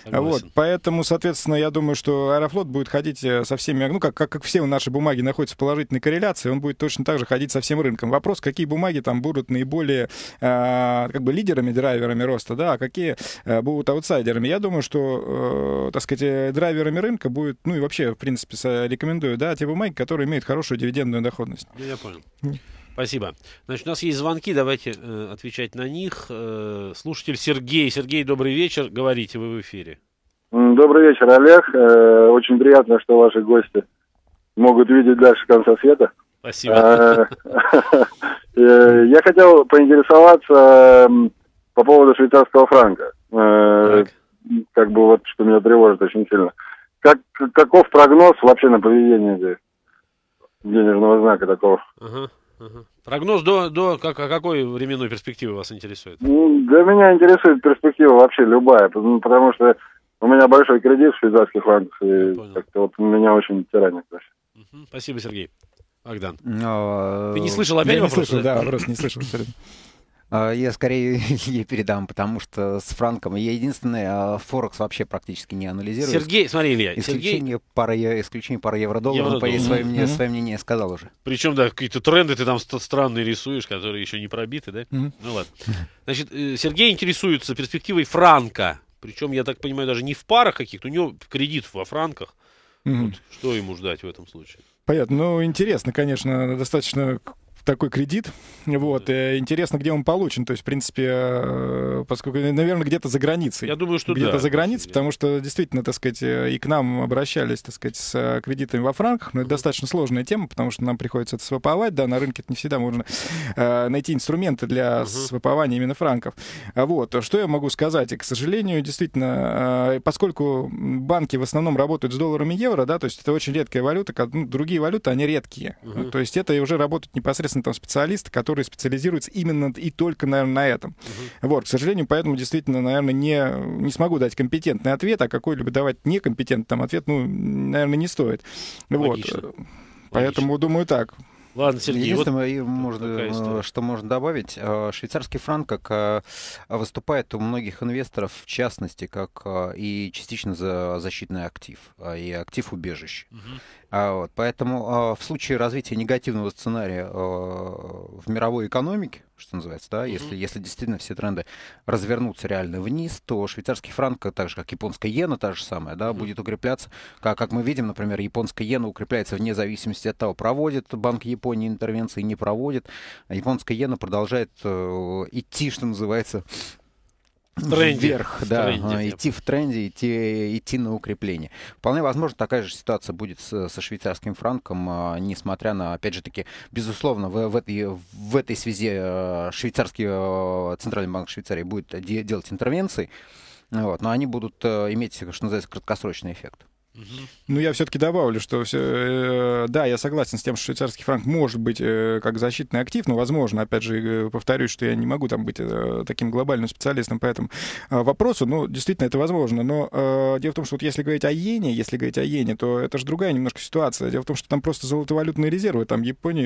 Согласен. Вот, поэтому, соответственно, я думаю, что Аэрофлот будет ходить э, со всеми, ну, как, как, как все наши бумаги находятся в положительной корреляции, он будет точно так же ходить со всем рынком. Вопрос, какие бумаги там будут наиболее э, как бы лидерами, драйверами роста, да, а какие э, будут аутсайдерами. Я думаю, что, э, так сказать, э, драйверами рынка будет, ну и вообще, в принципе, рекомендую, да, те бумаги, которые имеют хорошую дивидендную доходность. Я понял. Спасибо. Значит, у нас есть звонки, давайте э, отвечать на них. Э, слушатель Сергей. Сергей, добрый вечер. Говорите, вы в эфире. Добрый вечер, Олег. Э, очень приятно, что ваши гости могут видеть дальше конца света. Спасибо. Э, э, я хотел поинтересоваться по поводу швейцарского франка. Э, как бы вот, что меня тревожит очень сильно. Как, каков прогноз вообще на поведение денежного знака такого? Uh-huh, uh-huh. Прогноз до, до как, а какой временной перспективы вас интересует? Ну, да меня интересует перспектива вообще любая, потому что у меня большой кредит в швейцарских франках, и как-то вот меня очень тиранит вообще. Спасибо, Сергей. Агдан. Ну, ты не слышал опять вопрос? Не слышал, да, вопрос не слышал а, Я скорее ей передам, потому что с Франком я единственное, а, Форекс вообще практически не анализирую. Сергей, смотри, Илья, исключение Сергей... пара, исключение пара евро-долларов, евро по ей свое, мнение, свое мнение сказал уже. Причем, да, какие-то тренды ты там странные рисуешь, которые еще не пробиты, да? Mm-hmm. Ну ладно. Значит, э, Сергей интересуется перспективой Франка. Причем, я так понимаю, даже не в парах каких-то, у него кредит во франках. Вот что ему ждать в этом случае? Понятно. Ну, интересно, конечно, достаточно такой кредит. Вот. И э, интересно, где он получен. То есть, в принципе, э, поскольку, наверное, где-то за границей. Я думаю, что где-то да, за границей, потому что действительно, так сказать, э, и к нам обращались, так сказать, с кредитами во франках. Но это достаточно сложная тема, потому что нам приходится это своповать. Да, на рынке это не всегда можно найти инструменты для угу. свопования именно франков. Вот. Что я могу сказать? И, к сожалению, действительно, поскольку банки в основном работают с долларами евро, да, то есть это очень редкая валюта, ну, другие валюты, они редкие. Угу. То есть это уже работают непосредственно известны там специалисты, которые специализируются именно и только, наверное, на этом. Угу. Вот, к сожалению, поэтому действительно, наверное, не, не смогу дать компетентный ответ, а какой-либо давать некомпетентный там ответ, ну, наверное, не стоит. Логично. Вот. Логично. Поэтому думаю так. Ладно, Сергей. Единственное, вот можно, э, что можно добавить, э, швейцарский франк как э, выступает у многих инвесторов, в частности, как и частично за защитный актив, и актив убежища. Угу. А, вот, поэтому а, в случае развития негативного сценария а, в мировой экономике, что называется, да, mm-hmm. если, если действительно все тренды развернутся реально вниз, то швейцарский франк, так же как японская иена, та же самая, да, mm-hmm. будет укрепляться. Как, как мы видим, например, японская иена укрепляется вне зависимости от того, проводит Банк Японии интервенции, не проводит. японская иена продолжает э, идти, что называется, тренде. вверх, да, в тренде, идти в тренде, идти, идти на укрепление. Вполне возможно, такая же ситуация будет с, со швейцарским франком, а, несмотря на, опять же таки, безусловно, в, в, этой, в этой связи э, швейцарский, э, Центральный банк Швейцарии будет делать интервенции, вот, но они будут э, иметь, что называется, краткосрочный эффект. Ну, я все-таки добавлю, что все, э, да, я согласен с тем, что швейцарский франк может быть э, как защитный актив, но, возможно, опять же, э, повторюсь, что я не могу там быть э, таким глобальным специалистом по этому э, вопросу, Но ну, действительно, это возможно, но э, дело в том, что вот если говорить о иене, если говорить о иене, то это же другая немножко ситуация. Дело в том, что там просто золотовалютные резервы, там Японии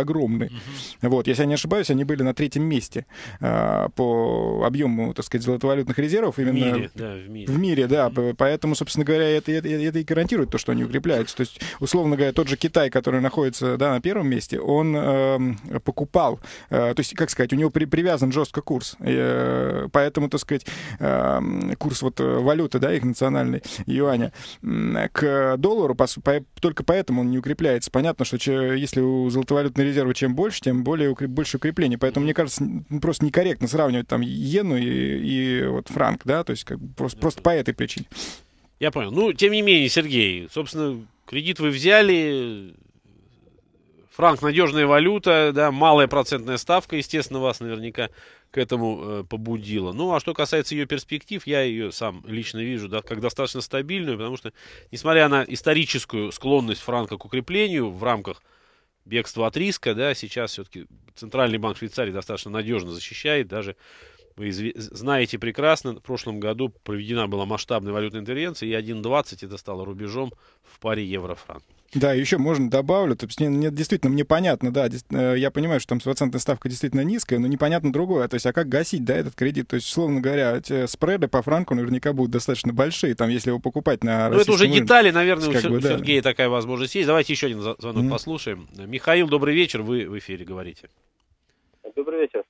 огромные. Uh-huh. Вот, если я не ошибаюсь, они были на третьем месте э, по объему, так сказать, золотовалютных резервов именно в мире, да, в мире. В мире, да, uh-huh. поэтому, собственно говоря, это, это это и гарантирует то, что они укрепляются. То есть, условно говоря, тот же Китай, который находится да, на первом месте, он э, покупал, э, то есть, как сказать, у него при, привязан жестко курс. Э, поэтому, так сказать, э, курс вот э, валюты, да, их национальной, юаня, к доллару, по, по, только поэтому он не укрепляется. Понятно, что че, если у золотовалютной резервы чем больше, тем более укреп, больше укрепление. Поэтому, мне кажется, просто некорректно сравнивать там иену и, и вот франк, да, то есть как, просто, просто по этой причине. Я понял. Ну, тем не менее, Сергей, собственно, кредит вы взяли, франк надежная валюта, да, малая процентная ставка, естественно, вас наверняка к этому э, побудила. Ну, а что касается ее перспектив, я ее сам лично вижу, да, как достаточно стабильную, потому что, несмотря на историческую склонность франка к укреплению в рамках бегства от риска, да, сейчас все-таки Центральный банк Швейцарии достаточно надежно защищает даже вы знаете прекрасно, в прошлом году проведена была масштабная валютная интервенция, и 1.20 это стало рубежом в паре евро-франк. Да, еще можно добавлю, то есть мне, мне действительно мне понятно, да, э, я понимаю, что там процентная ставка действительно низкая, но непонятно другое, то есть а как гасить, да, этот кредит, то есть, условно говоря, эти спреды по франку наверняка будут достаточно большие, там, если его покупать на Ну, это уже рынке, детали, наверное, есть, у, бы, Сергея да. такая возможность есть. Давайте еще один звонок mm-hmm. послушаем. Михаил, добрый вечер, вы в эфире говорите. Добрый вечер.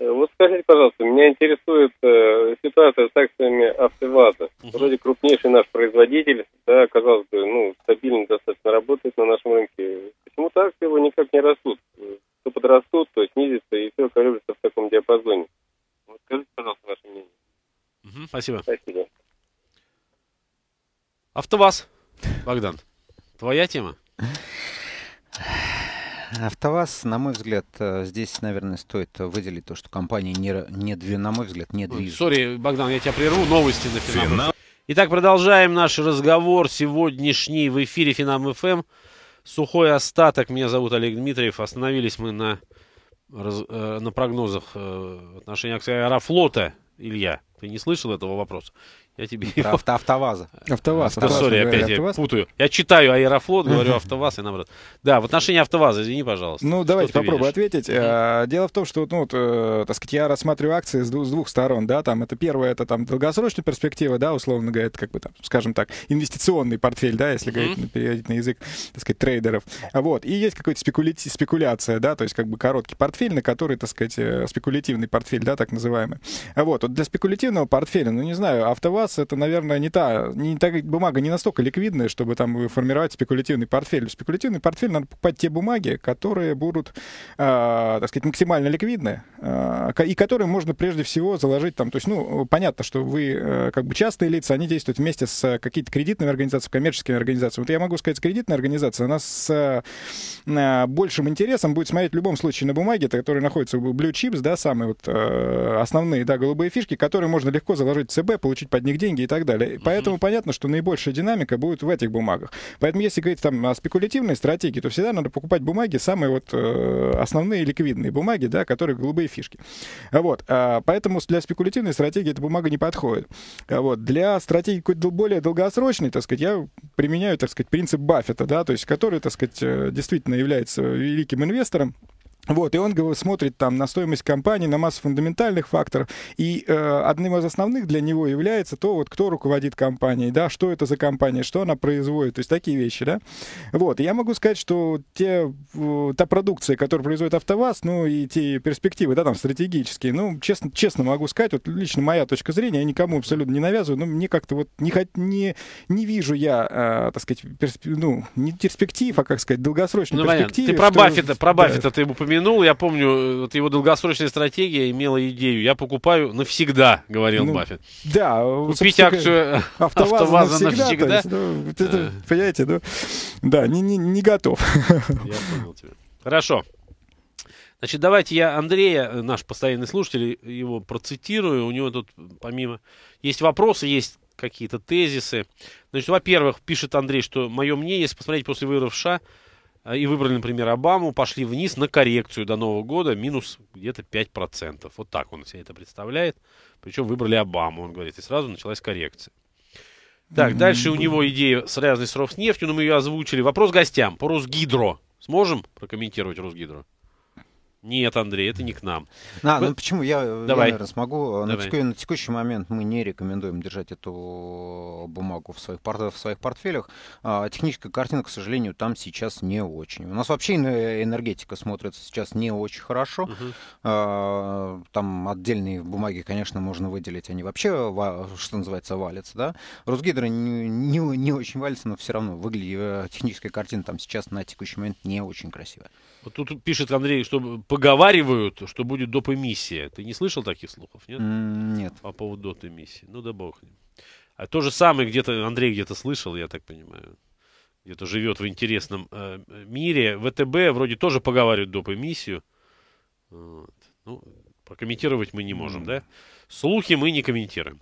Э, вот скажите, пожалуйста, меня интересует э, ситуация с акциями «АвтоВАЗа». Вроде крупнейший наш производитель, да, казалось бы, ну, стабильно достаточно работает на нашем рынке. Почему-то акции его никак не растут. То э, подрастут, то снизится, и все колеблется в таком диапазоне. Вот скажите, пожалуйста, ваше мнение. Угу, спасибо. Спасибо. «АвтоВАЗ». Богдан, твоя тема? АвтоВАЗ, на мой взгляд, э, здесь, наверное, стоит выделить то, что компания не, не дви, на мой взгляд, не движет. Сори, Богдан, я тебя прерву, новости на финал. Итак, продолжаем наш разговор сегодняшний в эфире Финам эм. ФМ. Сухой остаток, меня зовут Олег Дмитриев. Остановились мы на, раз, э, на прогнозах э, в отношении акции Аэрофлота. Илья, ты не слышал этого вопроса? Я тебе Про его... АвтоВАЗа. АвтоВАЗ. Да, сори, опять автоваз. я путаю. Я читаю Аэрофлот, говорю АвтоВАЗ и наоборот. Да, в отношении АвтоВАза, извини, пожалуйста. Ну, давайте попробую видишь? ответить. А, дело в том, что, ну, вот, э, так сказать, я рассматриваю акции с двух сторон, да, там, это первое, это там долгосрочная перспектива, да, условно говоря, это как бы там, скажем так, инвестиционный портфель, да, если mm-hmm. говорить, переводить на язык, так сказать, трейдеров. А вот, и есть какая-то спекуля... спекуляция, да, то есть как бы короткий портфель, на который, так сказать, э, спекулятивный портфель, да, так называемый. А вот, вот для спекулятивного портфеля, ну, не знаю, АвтоВАЗ облигация это, наверное, не та, не та бумага не настолько ликвидная, чтобы там формировать спекулятивный портфель. В спекулятивный портфель надо покупать те бумаги, которые будут, э, так сказать, максимально ликвидны, э, и которые можно прежде всего заложить там, то есть, ну, понятно, что вы э, как бы частные лица, они действуют вместе с э, какими-то кредитными организациями, коммерческими организациями. Вот я могу сказать, кредитная организация, она с э, э большим интересом будет смотреть в любом случае на бумаги, которые находятся в Blue Chips, да, самые вот э, основные, да, голубые фишки, которые можно легко заложить в ЦБ, получить под них деньги и так далее. Mm-hmm. Поэтому понятно, что наибольшая динамика будет в этих бумагах. Поэтому если говорить там о спекулятивной стратегии, то всегда надо покупать бумаги, самые вот э, основные ликвидные бумаги, да, которые голубые фишки. Вот. А, поэтому для спекулятивной стратегии эта бумага не подходит. А вот. Для стратегии какой-то более долгосрочной, так сказать, я применяю, так сказать, принцип Баффета, да, то есть который, так сказать, э, действительно является великим инвестором, вот, и он смотрит там на стоимость компании, на массу фундаментальных факторов. И э, одним из основных для него является то, вот кто руководит компанией, да, что это за компания, что она производит, то есть такие вещи, да. Вот, и я могу сказать, что те, э, та продукция, которую производит АвтоВАЗ, ну и те перспективы, да, там стратегические, ну, честно, честно могу сказать, вот лично моя точка зрения, я никому абсолютно не навязываю, но мне как-то вот не, не, не вижу я, э, так сказать, персп... ну, не перспектив, а, как сказать, долгосрочной ну, перспективы. Ты про что... Баффета, про Баффета да. ты упомянул упомянул, я помню, э, вот его долгосрочная стратегия имела идею. Я покупаю навсегда, говорил ну, Баффет. Да. Купить акцию э, АвтоВАЗа, АвтоВАза навсегда. навсегда. Есть, ну, э. вот это, Понимаете, ну, да, не, не, не готов. Я понял тебя. Хорошо. Значит, давайте я Андрея, наш постоянный слушатель, его процитирую. У него тут помимо... Есть вопросы, есть какие-то тезисы. Значит, во-первых, пишет Андрей, что мое мнение, если посмотреть после выборов США, Э, и выбрали, например, Обаму, пошли вниз на коррекцию до Нового года, минус где-то 5%. Вот так он себе это представляет. Причем выбрали Обаму, он говорит, и сразу началась коррекция. Так, mm-hmm. дальше у него идея, связанная с Роснефтью, но мы ее озвучили. Вопрос гостям по Росгидро. Сможем прокомментировать Росгидро? Нет, Андрей, это не к нам. А, Вы... ну почему? Я, Давай. я наверное, смогу. Давай. На, на текущий момент мы не рекомендуем держать эту бумагу в своих, порт... в своих портфелях. А, техническая картина, к сожалению, там сейчас не очень. У нас вообще энергетика смотрится сейчас не очень хорошо. Угу. А, там отдельные бумаги, конечно, можно выделить. Они вообще, что называется, валятся. Да? Росгидро не, не, не очень валится, но все равно выглядит техническая картина там сейчас на текущий момент не очень красивая. Вот тут пишет Андрей, что поговаривают, что будет доп. эмиссия. Ты не слышал таких слухов, нет? Нет. По поводу доп. эмиссии. Ну да бог. не. А то же самое где-то, Андрей где-то слышал, я так понимаю. Где-то живет в интересном э, мире. ВТБ вроде тоже поговаривают доп. эмиссию. Вот. Ну, прокомментировать мы не можем, mm. да? Слухи мы не комментируем.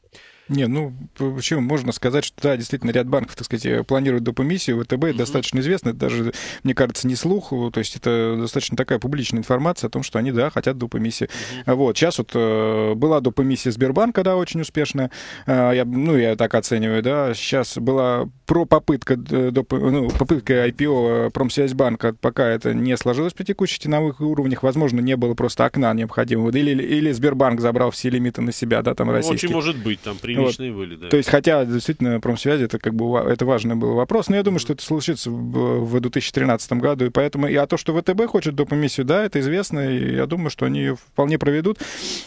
Не, ну почему? Можно сказать, что да, действительно, ряд банков, так сказать, э, планируют доп. эмиссию. ВТБ mm-hmm. достаточно известно, это даже, мне кажется, не слух. То есть это достаточно такая публичная информация о том, что они, да, хотят доп. эмиссии. Mm-hmm. Вот, сейчас вот э, была доп. эмиссия Сбербанка, да, очень успешная. А, я, ну, я так оцениваю, да. Сейчас была про попытка, э, доп, ну, попытка IPO Промсвязьбанка, пока это не сложилось по текущих ценовых уровнях. Возможно, не было просто окна необходимого. Или, или Сбербанк забрал все лимиты на себя, да, там, ну, российские. Очень может быть, там, при Приличные вот. были, да. То есть, хотя действительно промсвязи это как бы это важный был вопрос, но я думаю, что это случится в 2013 году, и поэтому... И, а то, что ВТБ хочет доп. миссию, да, это известно, и я думаю, что они ее вполне проведут.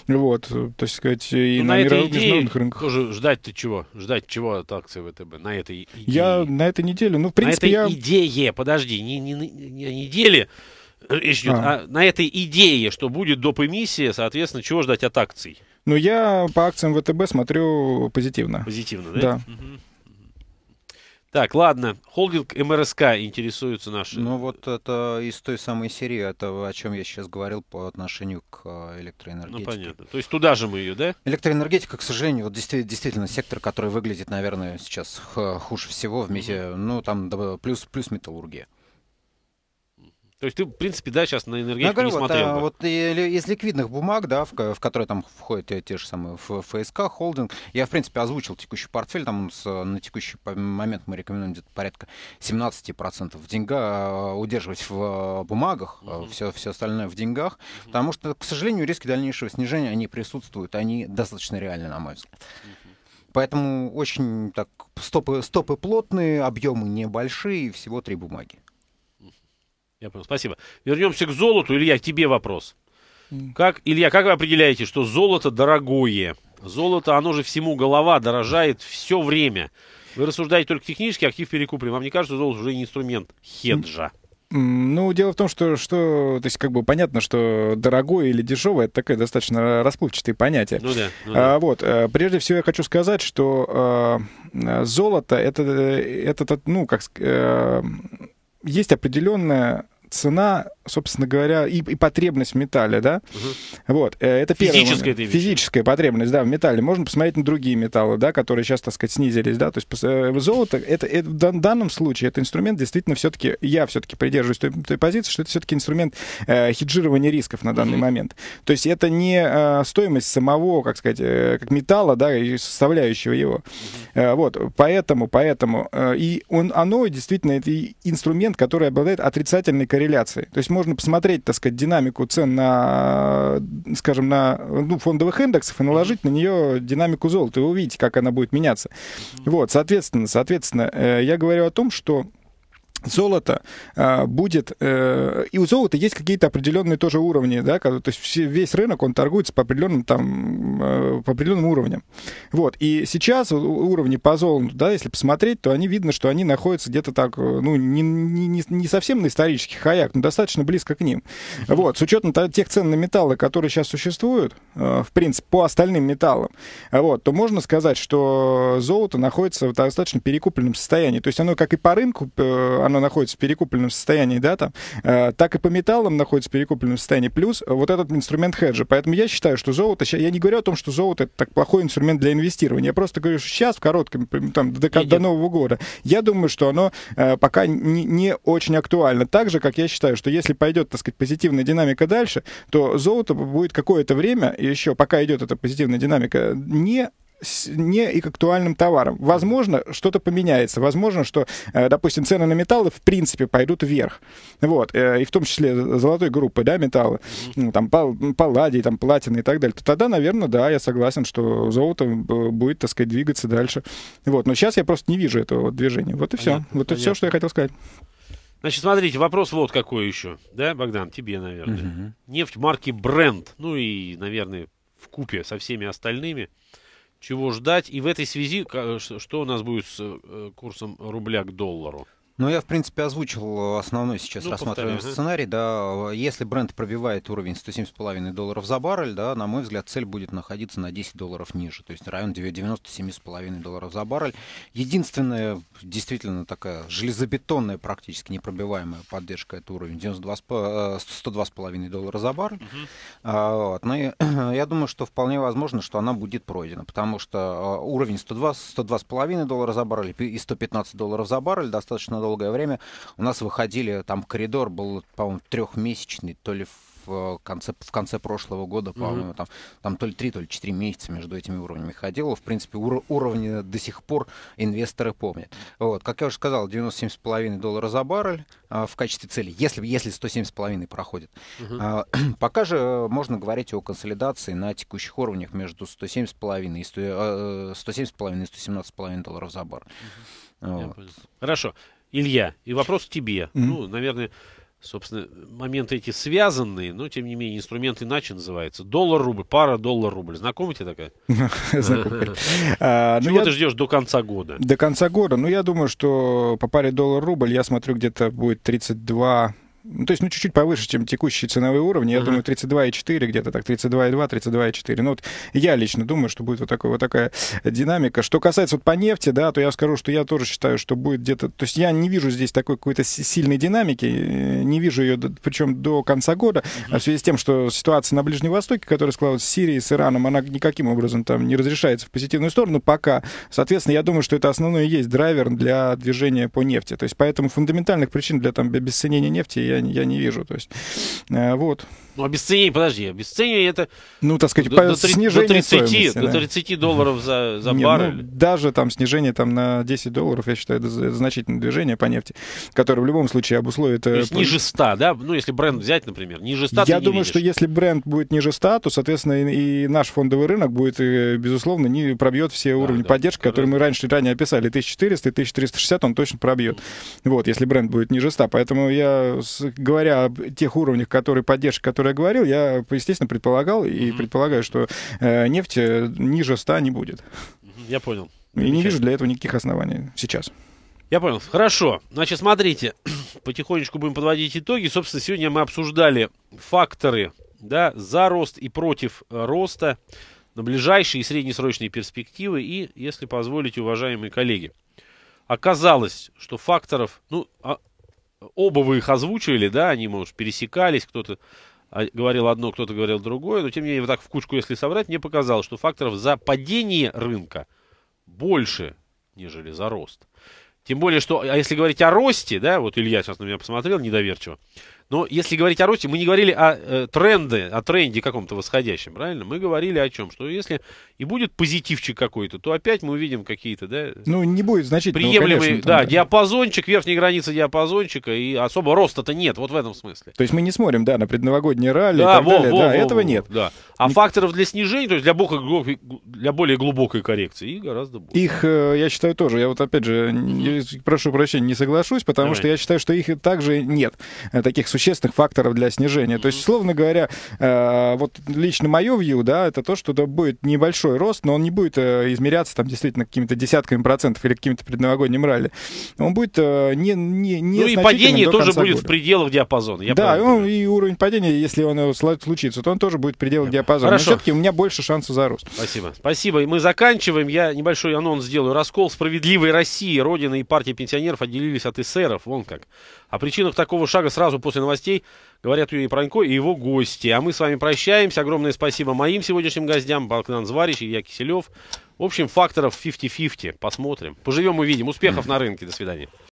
Вот, то есть, сказать, и ну, на, на мировых международных рынках. Тоже ждать-то чего? Ждать чего от акции ВТБ? На этой идее. Я на этой неделе, ну, в принципе, на этой я... идее, подожди, не, не, не, не неделе, речь идет а. о, а на этой идее, что будет доп. эмиссия, соответственно, чего ждать от акций? Но я по акциям ВТБ смотрю позитивно. Позитивно, да? Да. Так, ладно. Холдинг МРСК интересуется наши. Ну вот это из той самой серии, это о чем я сейчас говорил по отношению к а, электроэнергетике. Ну понятно. То есть туда же мы ее, да? Электроэнергетика, к сожалению, вот действительно сектор, который выглядит, наверное, сейчас хуже всего в мире. Mm-hmm. Ну там плюс плюс металлургия. То есть ты, в принципе, да, сейчас на ну, энергетику говорю, не смотрел. Вот, а, бы. вот из ликвидных бумаг, да, в, в которые там входят те, же самые ФСК, холдинг, я, в принципе, озвучил текущий портфель, там с, на текущий момент мы рекомендуем где-то порядка 17% в деньга а, удерживать в а, бумагах, uh-huh. все, все остальное в деньгах, uh-huh. потому что, к сожалению, риски дальнейшего снижения, они присутствуют, они достаточно реальны, на мой взгляд. Поэтому очень так стопы, стопы плотные, объемы небольшие, всего три бумаги. Я понял, спасибо. Вернемся к золоту. Илья, тебе вопрос. Как, Илья, как вы определяете, что золото дорогое? Золото, оно же всему голова, дорожает все время. Вы рассуждаете только технически, актив перекуплен. Вам не кажется, что золото уже не инструмент хеджа? Ну, дело в том, что, что, то есть, как бы понятно, что дорогое или дешевое это такое достаточно расплывчатое понятие. Ну да. Ну а, да. А, вот, э, прежде всего я хочу сказать, что э, э золото это, э, это, ну, как э, есть определенная цена, собственно говоря, и, и потребность в металле, да? Угу. Вот, э, это Физическая первое. Физическая потребность, да, в металле. Можно посмотреть на другие металлы, да, которые сейчас, так сказать, снизились, да, то есть э, золото, это, это в данном случае, это инструмент действительно все-таки, я все-таки придерживаюсь той, той позиции, что это все-таки инструмент э, хеджирования рисков на данный угу. момент. То есть это не э, стоимость самого, как сказать, э, как металла, да, и составляющего его. Угу. Э, вот, поэтому, поэтому, э, и он, оно действительно, это инструмент, который обладает отрицательной корреляцией корреляции. То есть можно посмотреть, так сказать, динамику цен на, скажем, на ну, фондовых индексов и наложить на нее динамику золота, и вы увидите, как она будет меняться. Вот, соответственно, соответственно, э, я говорю о том, что золото э, будет... Э, и у золота есть какие-то определенные тоже уровни, да, когда, то есть все, весь рынок, он торгуется по определенным там, э, по определенным уровням. Вот, и сейчас уровни по золоту, да, если посмотреть, то они видно, что они находятся где-то так, э, ну, не, не, не совсем на исторических хаях, но достаточно близко к ним. Вот, с учетом тех цен на металлы, которые сейчас существуют, э, в принципе, по остальным металлам, вот, то можно сказать, что золото находится в достаточно перекупленном состоянии. То есть оно как и по рынку, э, оно находится в перекупленном состоянии, да, там, э, так и по металлам находится в перекупленном состоянии, плюс вот этот инструмент хеджа. Поэтому я считаю, что золото, я не говорю о том, что золото это так плохой инструмент для инвестирования, я просто говорю, что сейчас, в коротком, там, до, до, до Нового года, я думаю, что оно э, пока не, не очень актуально. Так же, как я считаю, что если пойдет, так сказать, позитивная динамика дальше, то золото будет какое-то время, еще пока идет эта позитивная динамика, не с не актуальным товаром. Возможно, что-то поменяется. Возможно, что, э, допустим, цены на металлы в принципе пойдут вверх. Вот. Э, и в том числе золотой группы, да, металлы, ну, там, палладий, там, платины и так далее. То тогда, наверное, да, я согласен, что золото будет, так сказать, двигаться дальше. Вот. Но сейчас я просто не вижу этого движения. Вот и все. Понятно, вот и понятно. все, что я хотел сказать. Значит, смотрите, вопрос вот какой еще. Да, Богдан, тебе, наверное. Угу. Нефть марки бренд. Ну и, наверное, в купе со всеми остальными чего ждать. И в этой связи, э, что у нас будет с э, курсом рубля к доллару? Ну, я, в принципе, озвучил э, основной сейчас ну, рассматриваемый повторяю. сценарий. Да, если бренд пробивает уровень 107,5 долларов за баррель, да, на мой взгляд, цель будет находиться на 10 долларов ниже, то есть район 97,5 долларов за баррель. Единственная действительно такая железобетонная, практически непробиваемая поддержка это уровень 102,5 э, доллара за баррель. Угу. А, вот. Но ну я, я думаю, что вполне возможно, что она будет пройдена, потому что э, уровень 102, 102,5 доллара за баррель и 115 долларов за баррель достаточно долго долгое время. У нас выходили, там коридор был, по-моему, трехмесячный, то ли в э, конце, в конце прошлого года, по-моему, mm-hmm. там, там то ли 3, то ли 4 месяца между этими уровнями ходило. В принципе, ур- уровни до сих пор инвесторы помнят. Вот, как я уже сказал, 97,5 доллара за баррель а, в качестве цели, если, если 107,5 проходит. Mm-hmm. А, пока же э, можно говорить о консолидации на текущих уровнях между 107,5 и 107,5 э, и 117,5 долларов за баррель. Mm-hmm. Вот. Хорошо. Илья, и вопрос к тебе. Mm-hmm. Ну, наверное, собственно, моменты эти связанные, но, тем не менее, инструмент иначе называется. Доллар-рубль, пара доллар-рубль. Знакомы тебе такая? Знакома. Ну, Чего ты ждешь до конца года? До конца года? Ну, я думаю, что по паре доллар-рубль я смотрю где-то будет 32 ну, то есть, ну, чуть-чуть повыше, чем текущие ценовые уровни. Я uh-huh. думаю, 32,4 где-то так, 32,2, 32,4. Ну, вот я лично думаю, что будет вот, такой, вот такая динамика. Что касается вот по нефти, да, то я скажу, что я тоже считаю, что будет где-то... То есть я не вижу здесь такой какой-то сильной динамики, э, не вижу ее, причем до конца года, uh-huh. в связи с тем, что ситуация на Ближнем Востоке, которая складывается с Сирией, с Ираном, она никаким образом там не разрешается в позитивную сторону пока. Соответственно, я думаю, что это основной и есть драйвер для движения по нефти. То есть поэтому фундаментальных причин для там обесценения нефти я, я не вижу. То есть, э, вот. Ну, обесценение, подожди, обесценение это... Ну, так сказать, до, до, снижение до 30, стоимости, до 30 да? долларов за, за не, баррель. Ну, даже там снижение там, на 10 долларов, я считаю, это значительное движение по нефти, которое в любом случае обусловит... То э, есть ниже 100, да? Ну, если бренд взять, например, ниже 100 Я думаю, что если бренд будет ниже 100, то, соответственно, и, и наш фондовый рынок будет, э, безусловно, не пробьет все уровни да, поддержки, который... которые мы раньше ранее описали. 1400 и 1360 он точно пробьет. Вот, если бренд будет ниже 100. Поэтому я говоря о тех уровнях, которые поддержки, которые я говорил, я, естественно, предполагал и mm-hmm. предполагаю, что э, нефть э, ниже 100 не будет. Я понял. И не вижу для этого никаких оснований сейчас. Я понял. Хорошо. Значит, смотрите, потихонечку будем подводить итоги. Собственно, сегодня мы обсуждали факторы да, за рост и против э, роста на ближайшие и среднесрочные перспективы. И, если позволите, уважаемые коллеги, оказалось, что факторов, ну, а оба вы их озвучивали, да, они, может, пересекались, кто-то а, говорил одно, кто-то говорил другое, но тем не менее, вот так в кучку, если собрать, мне показалось, что факторов за падение рынка больше, нежели за рост. Тем более, что, а если говорить о росте, да, вот Илья сейчас на меня посмотрел недоверчиво, но если говорить о росте, мы не говорили о э, тренде, о тренде каком-то восходящем, правильно? Мы говорили о чем? Что если и будет позитивчик какой-то, то опять мы увидим какие-то, да? Ну, не будет значительного, Приемлемый, конечно, да, да, диапазончик, верхняя граница диапазончика, и особо роста-то нет, вот в этом смысле. То есть мы не смотрим, да, на предновогодние ралли да, и так во, далее, во, да, во, этого во, нет. Да. А не... факторов для снижения, то есть для, глубокой, для более глубокой коррекции, их гораздо больше. Их, э, я считаю, тоже, я вот опять же, прошу прощения, не соглашусь, потому Давай. что я считаю, что их также нет, э, таких существ существенных факторов для снижения. То есть, словно говоря, э, вот лично мое вью, да, это то, что это будет небольшой рост, но он не будет э, измеряться там действительно какими-то десятками процентов или какими то предновогодним ралли. Он будет э, не, не, не Ну и падение тоже будет года. в пределах диапазона. Я да, ну он, и уровень падения, если он случится, то он тоже будет в пределах диапазона. Хорошо. Но все-таки у меня больше шансов за рост. Спасибо. Спасибо. И мы заканчиваем. Я небольшой анонс сделаю. Раскол справедливой России, Родины и партии пенсионеров отделились от эсеров. Вон как. О причинах такого шага сразу после новостей говорят Юрий Пронько и его гости. А мы с вами прощаемся. Огромное спасибо моим сегодняшним гостям. Балкнан Зварич, Илья Киселев. В общем, факторов 50-50. Посмотрим. Поживем, увидим. Успехов на рынке. До свидания.